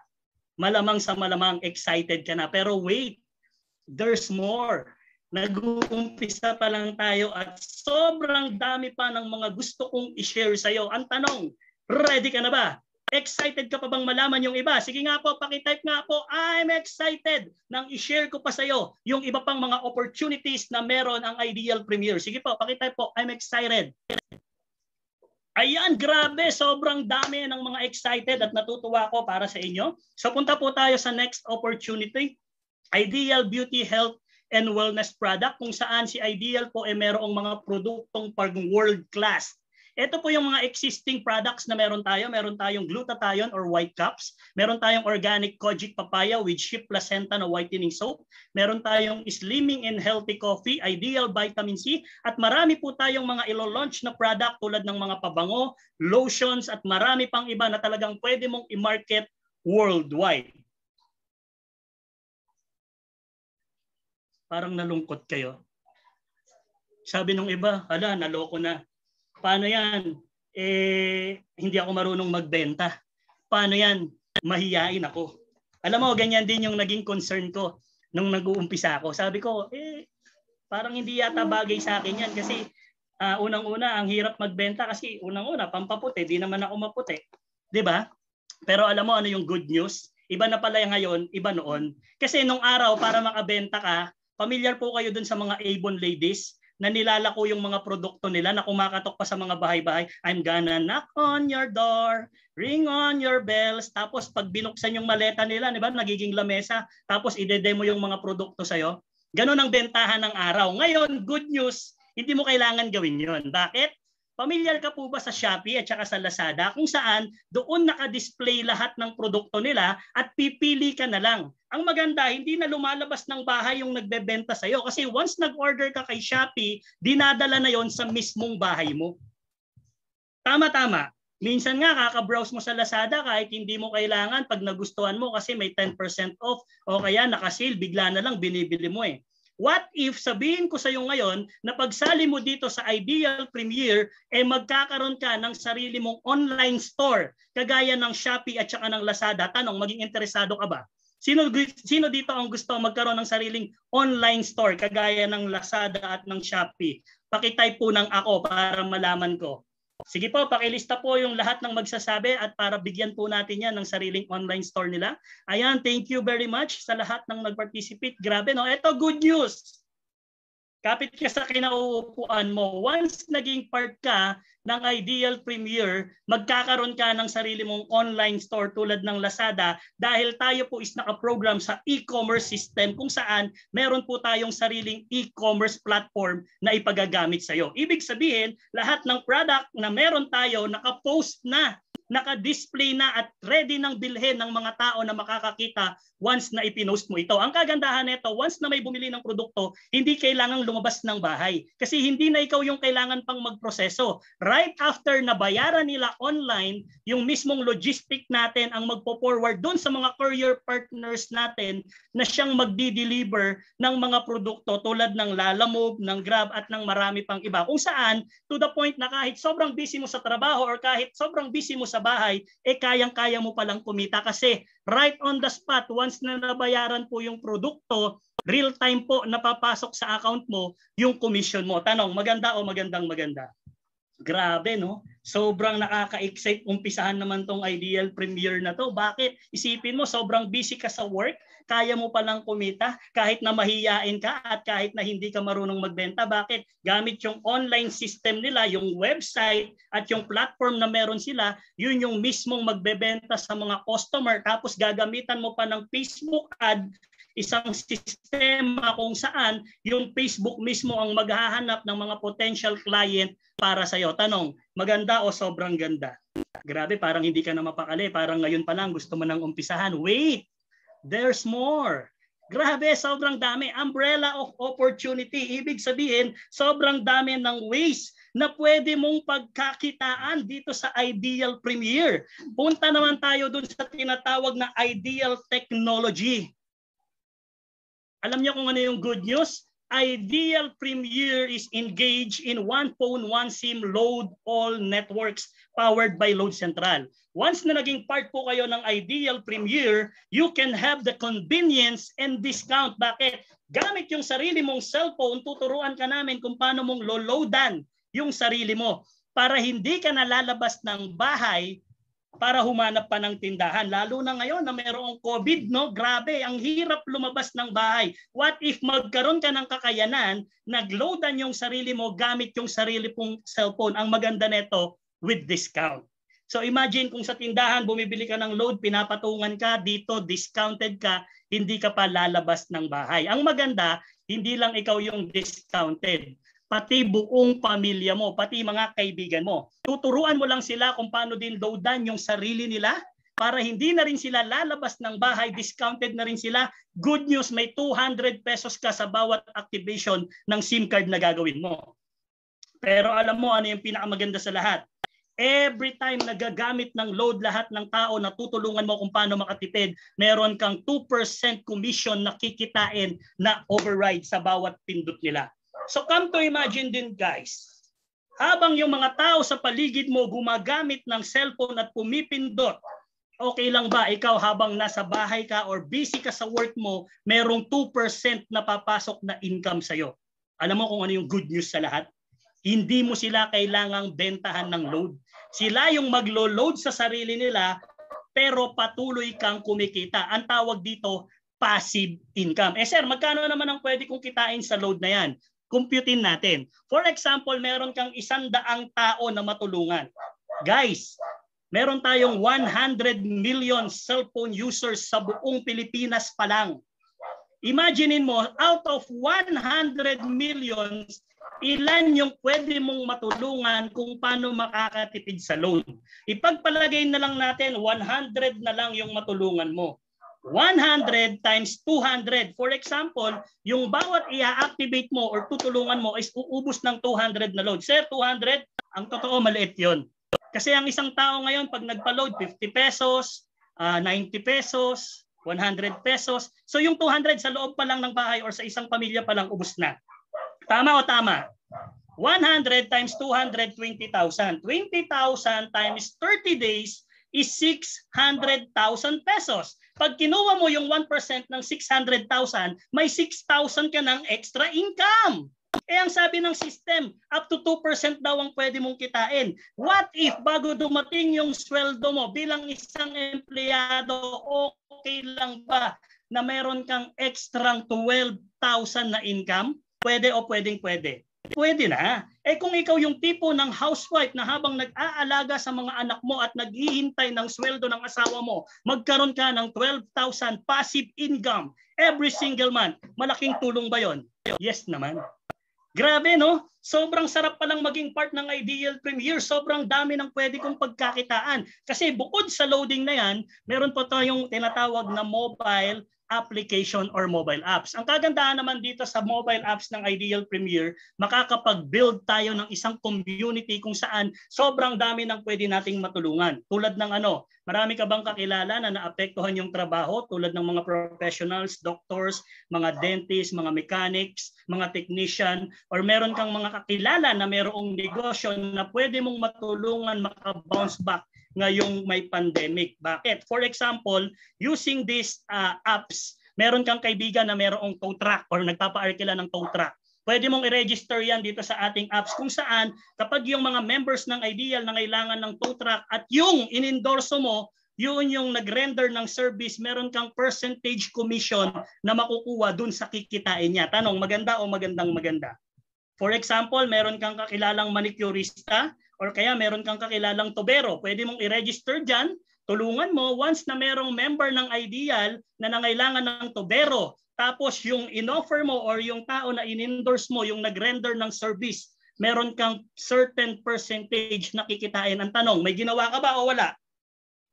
Malamang sa malamang, excited ka na. Pero wait, there's more. Nag-uumpisa pa lang tayo at sobrang dami pa ng mga gusto kong i-share sa iyo. Ang tanong, ready ka na ba? Excited ka pa bang malaman yung iba? Sige nga po, pakitype nga po, I'm excited nang i-share ko pa sa iyo yung iba pang mga opportunities na meron ang Ideal Premier. Sige po, pakitype po, I'm excited. Ayan, grabe, sobrang dami ng mga excited at natutuwa ko para sa inyo. So punta po tayo sa next opportunity, Ideal Beauty Health and Wellness Product kung saan si Ideal po ay merong mga produktong pag world class ito po yung mga existing products na meron tayo. Meron tayong glutathione or white caps. Meron tayong organic kojic papaya with sheep placenta na whitening soap. Meron tayong slimming and healthy coffee, ideal vitamin C. At marami po tayong mga ilo-launch na product tulad ng mga pabango, lotions at marami pang iba na talagang pwede mong i-market worldwide. Parang nalungkot kayo. Sabi nung iba, hala, naloko na Paano yan? Eh, hindi ako marunong magbenta. Paano yan? Mahiyain ako. Alam mo, ganyan din yung naging concern ko nung nag-uumpisa ako. Sabi ko, eh, parang hindi yata bagay sa akin yan kasi uh, unang-una, ang hirap magbenta kasi unang-una, pampaputi, di naman ako maputi. ba? Diba? Pero alam mo ano yung good news? Iba na pala yung ngayon, iba noon. Kasi nung araw, para makabenta ka, familiar po kayo dun sa mga Avon ladies na nilalako yung mga produkto nila na kumakatok pa sa mga bahay-bahay, I'm gonna knock on your door, ring on your bells, tapos pag binuksan yung maleta nila, di ba, nagiging lamesa, tapos ide-demo yung mga produkto sa'yo. Ganon ang bentahan ng araw. Ngayon, good news, hindi mo kailangan gawin yon. Bakit? Pamilyar ka po ba sa Shopee at saka sa Lazada kung saan doon naka-display lahat ng produkto nila at pipili ka na lang. Ang maganda, hindi na lumalabas ng bahay yung nagbebenta sa iyo kasi once nag-order ka kay Shopee, dinadala na yon sa mismong bahay mo. Tama-tama. Minsan nga kaka-browse mo sa Lazada kahit hindi mo kailangan pag nagustuhan mo kasi may 10% off o kaya naka-sale bigla na lang binibili mo eh. What if sabihin ko sa iyo ngayon na pagsali mo dito sa Ideal Premier, eh magkakaroon ka ng sarili mong online store, kagaya ng Shopee at saka ng Lazada. Tanong, maging interesado ka ba? Sino, sino dito ang gusto magkaroon ng sariling online store, kagaya ng Lazada at ng Shopee? Pakitype po ng ako para malaman ko. Sige po, pakilista po yung lahat ng magsasabi at para bigyan po natin yan ng sariling online store nila. Ayan, thank you very much sa lahat ng nag-participate. Grabe, no? Ito, good news! Kapit ka sa kinauupuan mo. Once naging part ka ng Ideal Premier, magkakaroon ka ng sarili mong online store tulad ng Lazada dahil tayo po is nakaprogram sa e-commerce system kung saan meron po tayong sariling e-commerce platform na ipagagamit sa'yo. Ibig sabihin, lahat ng product na meron tayo nakapost na naka-display na at ready ng bilhin ng mga tao na makakakita once na ipinost mo ito. Ang kagandahan nito, once na may bumili ng produkto, hindi kailangang lumabas ng bahay kasi hindi na ikaw yung kailangan pang magproseso. Right after na bayaran nila online, yung mismong logistic natin ang magpo-forward doon sa mga courier partners natin na siyang magdi-deliver ng mga produkto tulad ng Lalamove, ng Grab at ng marami pang iba. Kung saan, to the point na kahit sobrang busy mo sa trabaho or kahit sobrang busy mo sa sa bahay, eh kayang-kaya mo palang kumita kasi right on the spot, once na nabayaran po yung produkto, real time po napapasok sa account mo yung commission mo. Tanong, maganda o magandang maganda? Grabe no? Sobrang nakaka-excite umpisahan naman tong ideal Premier na to. Bakit? Isipin mo sobrang busy ka sa work, kaya mo palang kumita kahit na mahiyain ka at kahit na hindi ka marunong magbenta. Bakit? Gamit yung online system nila, yung website at yung platform na meron sila, yun yung mismong magbebenta sa mga customer. Tapos gagamitan mo pa ng Facebook ad isang sistema kung saan yung Facebook mismo ang maghahanap ng mga potential client para sa iyo. Tanong, maganda o sobrang ganda? Grabe, parang hindi ka na mapakali. Parang ngayon pa lang gusto mo nang umpisahan. Wait! there's more. Grabe, sobrang dami. Umbrella of opportunity. Ibig sabihin, sobrang dami ng ways na pwede mong pagkakitaan dito sa Ideal Premier. Punta naman tayo dun sa tinatawag na Ideal Technology. Alam niyo kung ano yung good news? Ideal Premier is engaged in one phone, one SIM, load all networks powered by Load Central. Once na naging part po kayo ng Ideal Premier, you can have the convenience and discount. Bakit? Gamit yung sarili mong cellphone, tuturuan ka namin kung paano mong loloadan yung sarili mo para hindi ka nalalabas ng bahay para humanap pa ng tindahan. Lalo na ngayon na mayroong COVID, no? Grabe, ang hirap lumabas ng bahay. What if magkaroon ka ng kakayanan, nagloadan yung sarili mo gamit yung sarili pong cellphone. Ang maganda nito, with discount. So imagine kung sa tindahan bumibili ka ng load, pinapatungan ka, dito discounted ka, hindi ka pa lalabas ng bahay. Ang maganda, hindi lang ikaw yung discounted pati buong pamilya mo, pati mga kaibigan mo. Tuturuan mo lang sila kung paano din loadan yung sarili nila para hindi na rin sila lalabas ng bahay, discounted na rin sila. Good news, may 200 pesos ka sa bawat activation ng SIM card na gagawin mo. Pero alam mo ano yung pinakamaganda sa lahat? Every time nagagamit ng load lahat ng tao na tutulungan mo kung paano makatipid, meron kang 2% commission na kikitain na override sa bawat pindot nila. So come to imagine din guys, habang yung mga tao sa paligid mo gumagamit ng cellphone at pumipindot, okay lang ba ikaw habang nasa bahay ka or busy ka sa work mo, merong 2% na papasok na income sa'yo? Alam mo kung ano yung good news sa lahat? Hindi mo sila kailangang bentahan ng load. Sila yung maglo-load sa sarili nila pero patuloy kang kumikita. Ang tawag dito, passive income. Eh sir, magkano naman ang pwede kong kitain sa load na yan? Computin natin. For example, meron kang isang daang tao na matulungan. Guys, meron tayong 100 million cellphone users sa buong Pilipinas pa lang. Imaginein mo, out of 100 millions, ilan yung pwede mong matulungan kung paano makakatipid sa loan. Ipagpalagay na lang natin 100 na lang yung matulungan mo. 100 times 200. For example, yung bawat i-activate mo or tutulungan mo is uubos ng 200 na load. Sir, 200? Ang totoo, maliit yon. Kasi ang isang tao ngayon, pag nagpa-load, 50 pesos, uh, ah, 90 pesos, 100 pesos. So yung 200 sa loob pa lang ng bahay or sa isang pamilya pa lang, ubos na. Tama o tama? 100 times 220,000. 20,000 times 30 days is 600,000 pesos. Pag kinuha mo yung 1% ng 600,000, may 6,000 ka ng extra income. Eh ang sabi ng system, up to 2% daw ang pwede mong kitain. What if bago dumating yung sweldo mo bilang isang empleyado, okay lang ba na meron kang extra 12,000 na income? Pwede o pwedeng pwede. Pwede na. Eh kung ikaw yung tipo ng housewife na habang nag-aalaga sa mga anak mo at naghihintay ng sweldo ng asawa mo, magkaroon ka ng 12,000 passive income every single month. Malaking tulong ba yon? Yes naman. Grabe no? Sobrang sarap pa lang maging part ng Ideal Premier. Sobrang dami ng pwede kong pagkakitaan. Kasi bukod sa loading na yan, meron pa tayong tinatawag na mobile application or mobile apps. Ang kagandahan naman dito sa mobile apps ng Ideal Premier, makakapag-build tayo ng isang community kung saan sobrang dami ng pwede nating matulungan. Tulad ng ano, marami ka bang kakilala na naapektuhan yung trabaho tulad ng mga professionals, doctors, mga dentists, mga mechanics, mga technician, or meron kang mga kakilala na merong negosyo na pwede mong matulungan makabounce back ngayong may pandemic. Bakit? For example, using these uh, apps, meron kang kaibigan na merong tow truck or nagpapaarkila ng tow truck. Pwede mong i-register yan dito sa ating apps kung saan kapag yung mga members ng Ideal na kailangan ng tow truck at yung inendorso mo, yun yung nag-render ng service, meron kang percentage commission na makukuha dun sa kikitain niya. Tanong, maganda o magandang maganda? For example, meron kang kakilalang manicurista, or kaya meron kang kakilalang tobero, pwede mong i-register dyan, tulungan mo once na merong member ng ideal na nangailangan ng tobero, tapos yung inoffer mo or yung tao na in-endorse mo, yung nag-render ng service, meron kang certain percentage na kikitain. Ang tanong, may ginawa ka ba o wala?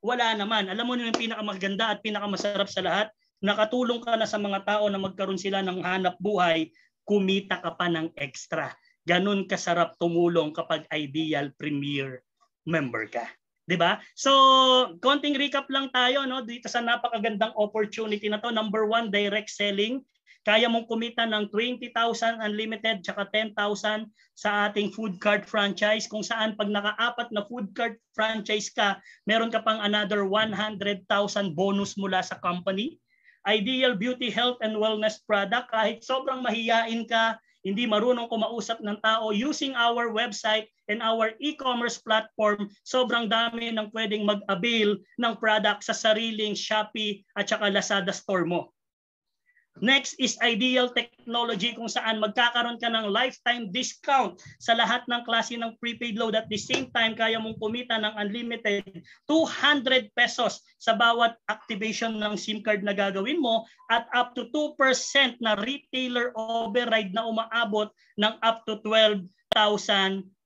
Wala naman. Alam mo na yung pinakamaganda at pinakamasarap sa lahat, nakatulong ka na sa mga tao na magkaroon sila ng hanap buhay, kumita ka pa ng extra ganun kasarap tumulong kapag ideal premier member ka. 'Di ba? So, konting recap lang tayo no dito sa napakagandang opportunity na 'to. Number one, direct selling. Kaya mong kumita ng 20,000 unlimited tsaka 10,000 sa ating food cart franchise kung saan pag nakaapat na food cart franchise ka, meron ka pang another 100,000 bonus mula sa company. Ideal Beauty Health and Wellness product kahit sobrang mahiyain ka, hindi marunong kumausap ng tao using our website and our e-commerce platform, sobrang dami ng pwedeng mag-avail ng product sa sariling Shopee at saka Lazada store mo. Next is ideal technology kung saan magkakaroon ka ng lifetime discount sa lahat ng klase ng prepaid load at the same time kaya mong kumita ng unlimited 200 pesos sa bawat activation ng SIM card na gagawin mo at up to 2% na retailer override na umaabot ng up to 12,000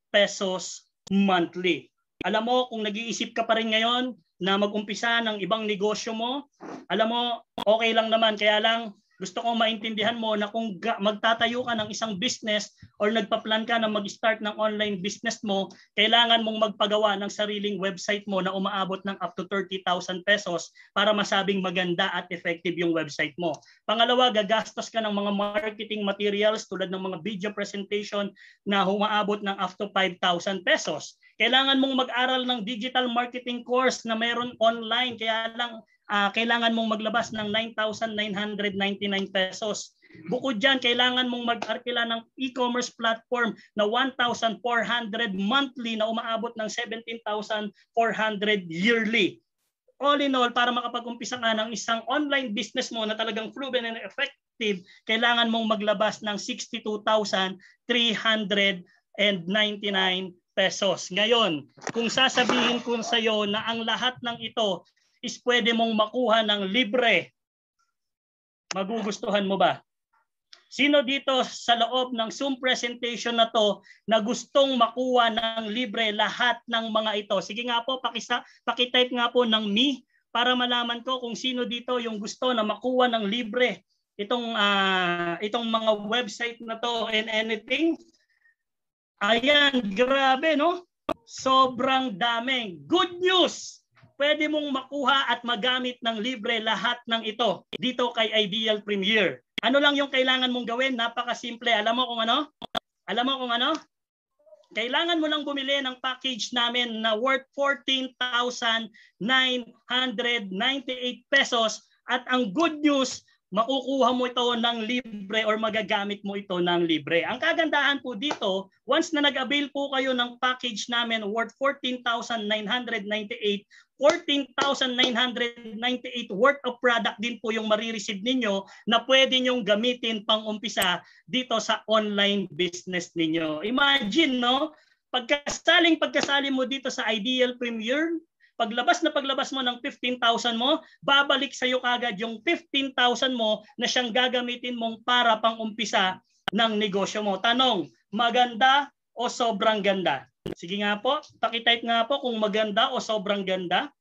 pesos monthly. Alam mo kung nag-iisip ka pa rin ngayon na mag-umpisa ng ibang negosyo mo, alam mo okay lang naman kaya lang gusto ko maintindihan mo na kung magtatayo ka ng isang business or nagpa-plan ka na mag-start ng online business mo, kailangan mong magpagawa ng sariling website mo na umaabot ng up to 30,000 pesos para masabing maganda at effective yung website mo. Pangalawa, gagastos ka ng mga marketing materials tulad ng mga video presentation na umaabot ng up to 5,000 pesos. Kailangan mong mag-aral ng digital marketing course na mayroon online. Kaya lang uh, kailangan mong maglabas ng 9,999 pesos. Bukod dyan, kailangan mong mag-arkila ng e-commerce platform na 1,400 monthly na umaabot ng 17,400 yearly. All in all, para makapag-umpisa ka ng isang online business mo na talagang proven and effective, kailangan mong maglabas ng 62,399 pesos. Ngayon, kung sasabihin ko sa iyo na ang lahat ng ito is pwede mong makuha ng libre. Magugustuhan mo ba? Sino dito sa loob ng Zoom presentation na to na gustong makuha ng libre lahat ng mga ito? Sige nga po, pakisa, pakitype nga po ng me para malaman ko kung sino dito yung gusto na makuha ng libre itong uh, itong mga website na to and anything. Ayan, grabe no? Sobrang daming. Good news! pwede mong makuha at magamit ng libre lahat ng ito dito kay Ideal Premier. Ano lang yung kailangan mong gawin? Napakasimple. Alam mo kung ano? Alam mo kung ano? kailangan mo lang bumili ng package namin na worth 14,998 pesos at ang good news, makukuha mo ito ng libre or magagamit mo ito ng libre. Ang kagandahan po dito, once na nag-avail po kayo ng package namin worth 14,998, 14,998 worth of product din po yung marireceive ninyo na pwede nyong gamitin pang umpisa dito sa online business ninyo. Imagine, no? Pagkasaling pagkasali mo dito sa Ideal Premier, paglabas na paglabas mo ng 15,000 mo, babalik sa'yo kagad yung 15,000 mo na siyang gagamitin mong para pang umpisa ng negosyo mo. Tanong, maganda o sobrang ganda? Sige nga po, pakitype nga po kung maganda o sobrang ganda.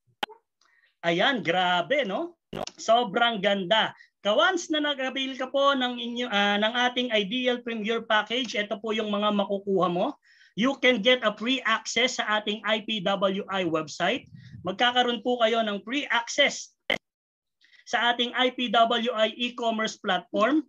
Ayan, grabe no? Sobrang ganda. Kawans na nag-avail ka po ng, inyo, uh, ng ating Ideal Premier Package, ito po yung mga makukuha mo. You can get a free access sa ating IPWI website. Magkakaroon po kayo ng free access sa ating IPWI e-commerce platform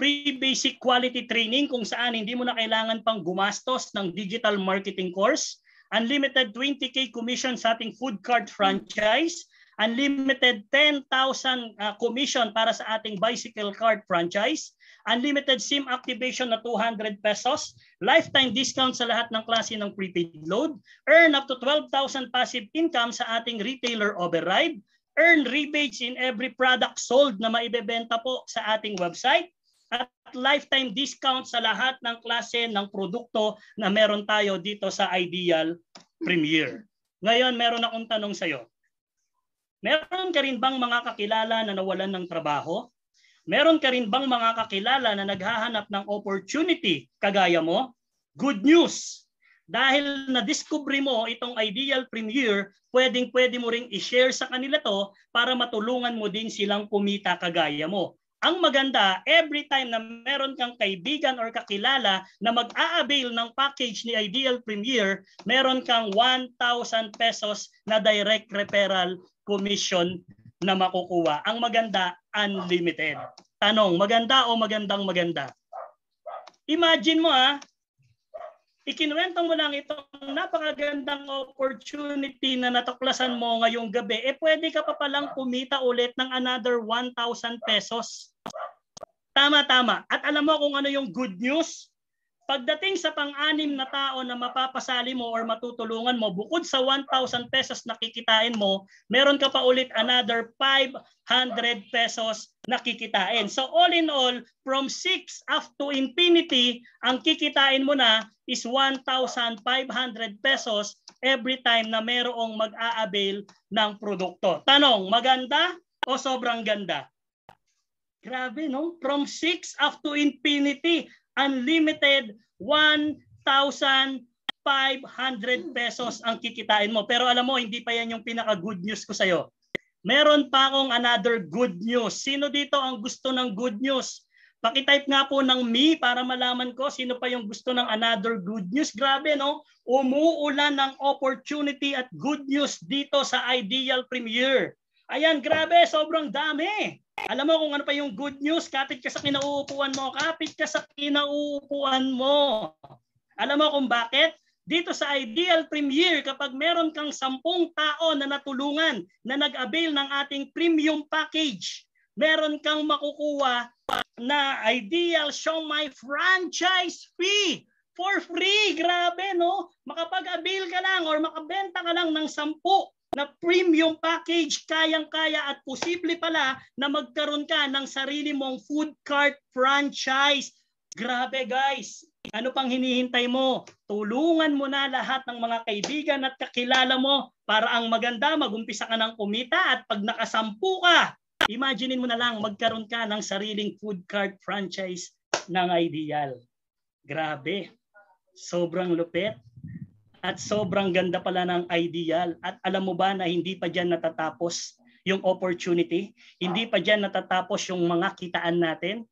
pre-basic quality training kung saan hindi mo na kailangan pang gumastos ng digital marketing course, unlimited 20k commission sa ating food cart franchise, unlimited 10,000 uh, ah, commission para sa ating bicycle cart franchise, unlimited SIM activation na 200 pesos, lifetime discount sa lahat ng klase ng prepaid load, earn up to 12,000 passive income sa ating retailer override, earn rebates in every product sold na maibebenta po sa ating website, at lifetime discount sa lahat ng klase ng produkto na meron tayo dito sa Ideal Premier. Ngayon, meron akong tanong sa iyo. Meron ka rin bang mga kakilala na nawalan ng trabaho? Meron ka rin bang mga kakilala na naghahanap ng opportunity kagaya mo? Good news! Dahil na-discovery mo itong ideal premier, pwedeng pwede mo ring i-share sa kanila to para matulungan mo din silang kumita kagaya mo. Ang maganda, every time na meron kang kaibigan or kakilala na mag-a-avail ng package ni Ideal Premier, meron kang 1,000 pesos na direct referral commission na makukuha. Ang maganda, unlimited. Tanong, maganda o magandang maganda? Imagine mo ah, ikinuwento mo lang itong napakagandang opportunity na natuklasan mo ngayong gabi, eh pwede ka pa palang kumita ulit ng another 1,000 pesos. Tama, tama. At alam mo kung ano yung good news? Pagdating sa pang-anim na tao na mapapasali mo or matutulungan mo, bukod sa 1,000 pesos na kikitain mo, meron ka pa ulit another 500 pesos na kikitain. So all in all, from 6 up to infinity, ang kikitain mo na is 1,500 pesos every time na merong mag-a-avail ng produkto. Tanong, maganda o sobrang ganda? Grabe, no? From 6 up to infinity, unlimited 1,500 pesos ang kikitain mo. Pero alam mo, hindi pa yan yung pinaka-good news ko sa'yo. Meron pa akong another good news. Sino dito ang gusto ng good news? Pakitype nga po ng me para malaman ko sino pa yung gusto ng another good news. Grabe no? Umuulan ng opportunity at good news dito sa Ideal Premier. Ayan, grabe, sobrang dami. Alam mo kung ano pa yung good news, kapit ka sa kinauupuan mo, kapit ka sa kinauupuan mo. Alam mo kung bakit? Dito sa ideal premier, kapag meron kang sampung tao na natulungan na nag-avail ng ating premium package, meron kang makukuha na ideal show my franchise fee for free. Grabe, no? Makapag-avail ka lang or makabenta ka lang ng sampu na premium package, kayang-kaya at posible pala na magkaroon ka ng sarili mong food cart franchise. Grabe guys, ano pang hinihintay mo? Tulungan mo na lahat ng mga kaibigan at kakilala mo para ang maganda magumpisa ka ng kumita at pag nakasampu ka, imaginein mo na lang magkaroon ka ng sariling food cart franchise ng Ideal. Grabe, sobrang lupet. At sobrang ganda pala ng ideal. At alam mo ba na hindi pa diyan natatapos yung opportunity? Hindi pa diyan natatapos yung mga kitaan natin?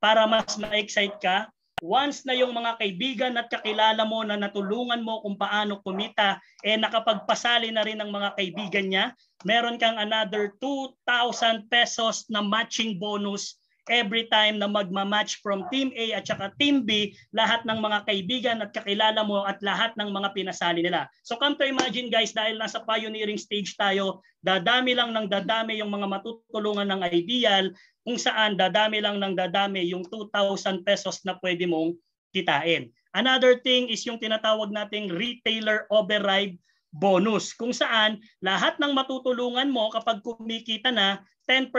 Para mas ma-excite ka, once na yung mga kaibigan at kakilala mo na natulungan mo kung paano kumita, eh nakapagpasali na rin ng mga kaibigan niya, meron kang another 2,000 pesos na matching bonus every time na magmamatch from Team A at saka Team B, lahat ng mga kaibigan at kakilala mo at lahat ng mga pinasali nila. So come to imagine guys, dahil nasa pioneering stage tayo, dadami lang ng dadami yung mga matutulungan ng ideal kung saan dadami lang ng dadami yung 2,000 pesos na pwede mong kitain. Another thing is yung tinatawag nating retailer override bonus kung saan lahat ng matutulungan mo kapag kumikita na 10%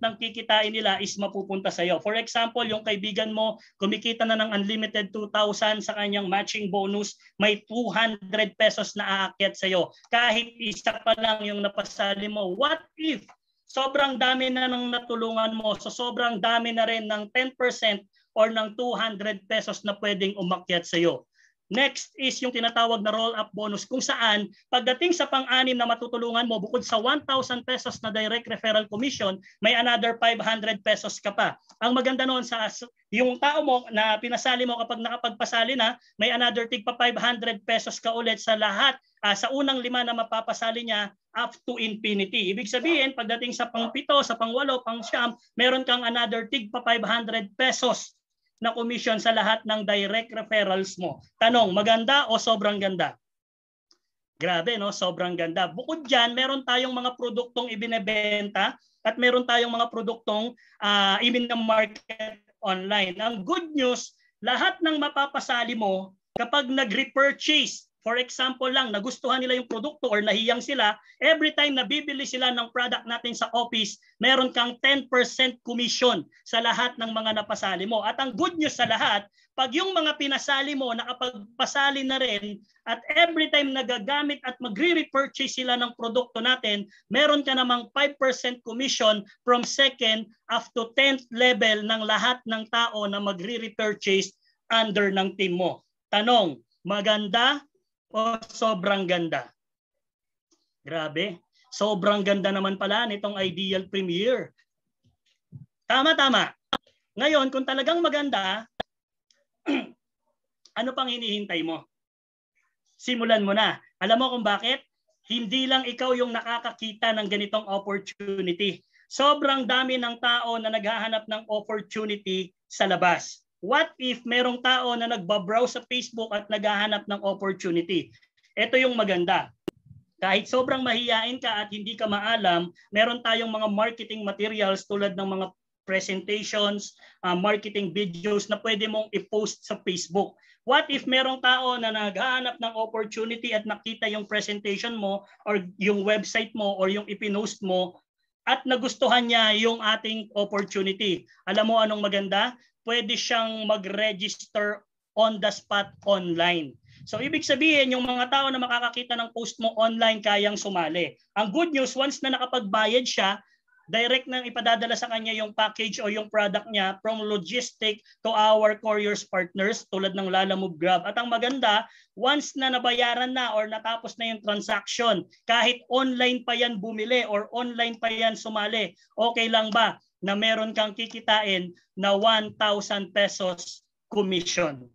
ng kikitain nila is mapupunta sa iyo. For example, yung kaibigan mo kumikita na ng unlimited 2,000 sa kanyang matching bonus, may 200 pesos na aakyat sa iyo. Kahit isa pa lang yung napasali mo. What if sobrang dami na ng natulungan mo, so sobrang dami na rin ng 10% or ng 200 pesos na pwedeng umakyat sa iyo. Next is yung tinatawag na roll-up bonus kung saan pagdating sa pang-anim na matutulungan mo bukod sa 1,000 pesos na direct referral commission, may another 500 pesos ka pa. Ang maganda noon sa yung tao mo na pinasali mo kapag nakapagpasali na, may another tig pa 500 pesos ka ulit sa lahat uh, sa unang lima na mapapasali niya up to infinity. Ibig sabihin, pagdating sa pang pito, sa pangwalo, pang siyam, meron kang another tig pa 500 pesos na commission sa lahat ng direct referrals mo. Tanong, maganda o sobrang ganda? Grabe, no? Sobrang ganda. Bukod dyan, meron tayong mga produktong ibinebenta at meron tayong mga produktong uh, ibinamarket online. Ang good news, lahat ng mapapasali mo kapag nag-repurchase For example lang, nagustuhan nila yung produkto or nahiyang sila, every time na bibili sila ng product natin sa office, meron kang 10% commission sa lahat ng mga napasali mo. At ang good news sa lahat, pag yung mga pinasali mo, nakapagpasali na rin, at every time nagagamit at magre-repurchase sila ng produkto natin, meron ka namang 5% commission from second up to 10th level ng lahat ng tao na magre-repurchase under ng team mo. Tanong, maganda Oh, sobrang ganda. Grabe. Sobrang ganda naman pala nitong ideal premiere. Tama, tama. Ngayon, kung talagang maganda, ano pang hinihintay mo? Simulan mo na. Alam mo kung bakit? Hindi lang ikaw yung nakakakita ng ganitong opportunity. Sobrang dami ng tao na naghahanap ng opportunity sa labas what if merong tao na nagbabrowse sa Facebook at naghahanap ng opportunity? Ito yung maganda. Kahit sobrang mahiyain ka at hindi ka maalam, meron tayong mga marketing materials tulad ng mga presentations, uh, marketing videos na pwede mong i-post sa Facebook. What if merong tao na naghahanap ng opportunity at nakita yung presentation mo or yung website mo or yung ipinost mo at nagustuhan niya yung ating opportunity. Alam mo anong maganda? pwede siyang mag-register on the spot online. So ibig sabihin, yung mga tao na makakakita ng post mo online, kayang sumali. Ang good news, once na nakapagbayad siya, direct nang ipadadala sa kanya yung package o yung product niya from logistic to our couriers partners tulad ng Lala Move Grab. At ang maganda, once na nabayaran na or natapos na yung transaction, kahit online pa yan bumili or online pa yan sumali, okay lang ba? na meron kang kikitain na 1,000 pesos commission.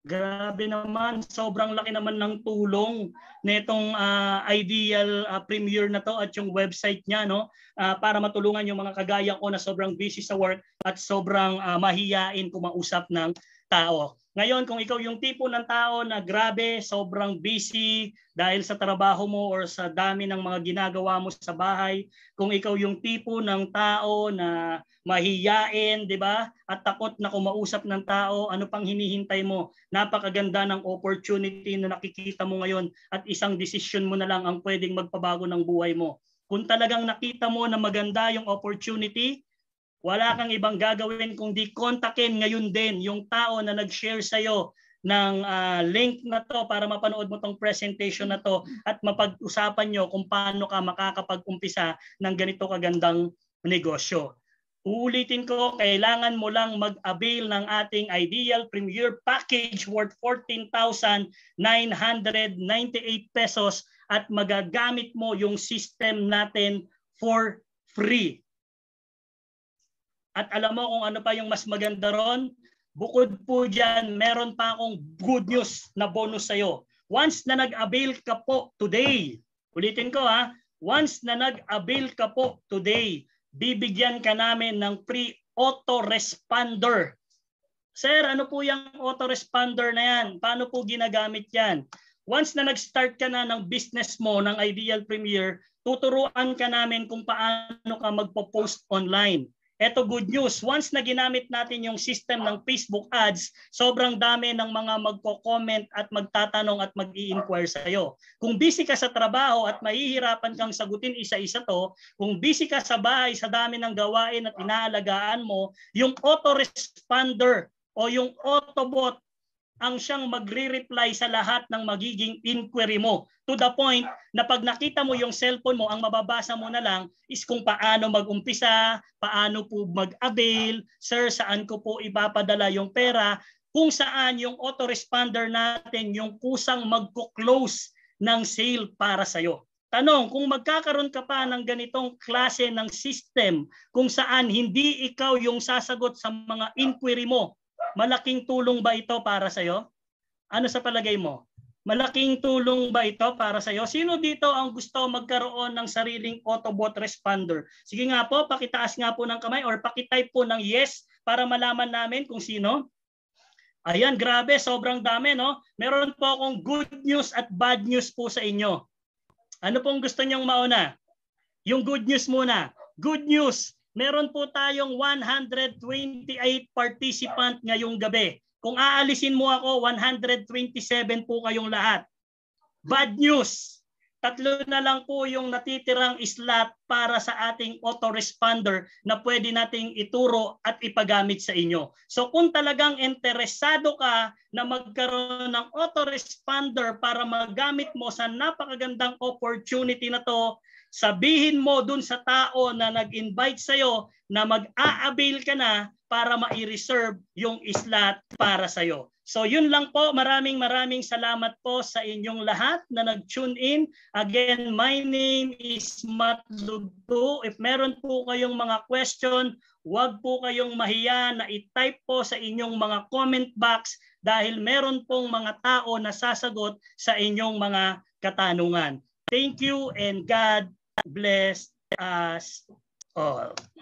Grabe naman, sobrang laki naman ng tulong nitong uh, ideal uh, premier na to at yung website niya no uh, para matulungan yung mga kagaya ko na sobrang busy sa work at sobrang uh, mahiyain kumausap ng tao. Ngayon, kung ikaw yung tipo ng tao na grabe, sobrang busy dahil sa trabaho mo or sa dami ng mga ginagawa mo sa bahay, kung ikaw yung tipo ng tao na mahiyain, di ba? At takot na kumausap ng tao, ano pang hinihintay mo? Napakaganda ng opportunity na nakikita mo ngayon at isang desisyon mo na lang ang pwedeng magpabago ng buhay mo. Kung talagang nakita mo na maganda yung opportunity, wala kang ibang gagawin kundi kontakin ngayon din yung tao na nag-share sa'yo ng uh, link na to para mapanood mo tong presentation na to at mapag-usapan nyo kung paano ka makakapag-umpisa ng ganito kagandang negosyo. Uulitin ko, kailangan mo lang mag-avail ng ating Ideal Premier Package worth 14,998 pesos at magagamit mo yung system natin for free. At alam mo kung ano pa yung mas maganda ron? Bukod po dyan, meron pa akong good news na bonus sa'yo. Once na nag-avail ka po today, ulitin ko ha, once na nag-avail ka po today, bibigyan ka namin ng free autoresponder. Sir, ano po yung autoresponder na yan? Paano po ginagamit yan? Once na nag-start ka na ng business mo, ng Ideal Premier, tuturuan ka namin kung paano ka magpo-post online. Eto good news. Once na ginamit natin yung system ng Facebook ads, sobrang dami ng mga magko-comment at magtatanong at mag inquire sa iyo. Kung busy ka sa trabaho at mahihirapan kang sagutin isa-isa to, kung busy ka sa bahay sa dami ng gawain at inaalagaan mo, yung auto-responder o yung Autobot ang siyang magre-reply sa lahat ng magiging inquiry mo to the point na pag nakita mo yung cellphone mo, ang mababasa mo na lang is kung paano mag-umpisa, paano po mag-avail, sir, saan ko po ipapadala yung pera, kung saan yung autoresponder natin yung kusang magko-close ng sale para sa'yo. Tanong, kung magkakaroon ka pa ng ganitong klase ng system kung saan hindi ikaw yung sasagot sa mga inquiry mo, Malaking tulong ba ito para sa iyo? Ano sa palagay mo? Malaking tulong ba ito para sa iyo? Sino dito ang gusto magkaroon ng sariling Autobot responder? Sige nga po, pakitaas nga po ng kamay or pakitype po ng yes para malaman namin kung sino. Ayan, grabe, sobrang dami, no? Meron po akong good news at bad news po sa inyo. Ano pong gusto niyong mauna? Yung good news muna. Good news, meron po tayong 128 participant ngayong gabi. Kung aalisin mo ako, 127 po kayong lahat. Bad news! Tatlo na lang po yung natitirang slot para sa ating autoresponder na pwede nating ituro at ipagamit sa inyo. So kung talagang interesado ka na magkaroon ng autoresponder para magamit mo sa napakagandang opportunity na to, Sabihin mo dun sa tao na nag-invite sa'yo na mag-a-avail ka na para ma-reserve yung slot para sa'yo. So yun lang po. Maraming maraming salamat po sa inyong lahat na nag-tune in. Again, my name is Matt Lugdo. If meron po kayong mga question, huwag po kayong mahiya na i-type po sa inyong mga comment box dahil meron pong mga tao na sasagot sa inyong mga katanungan. Thank you and God bless us all.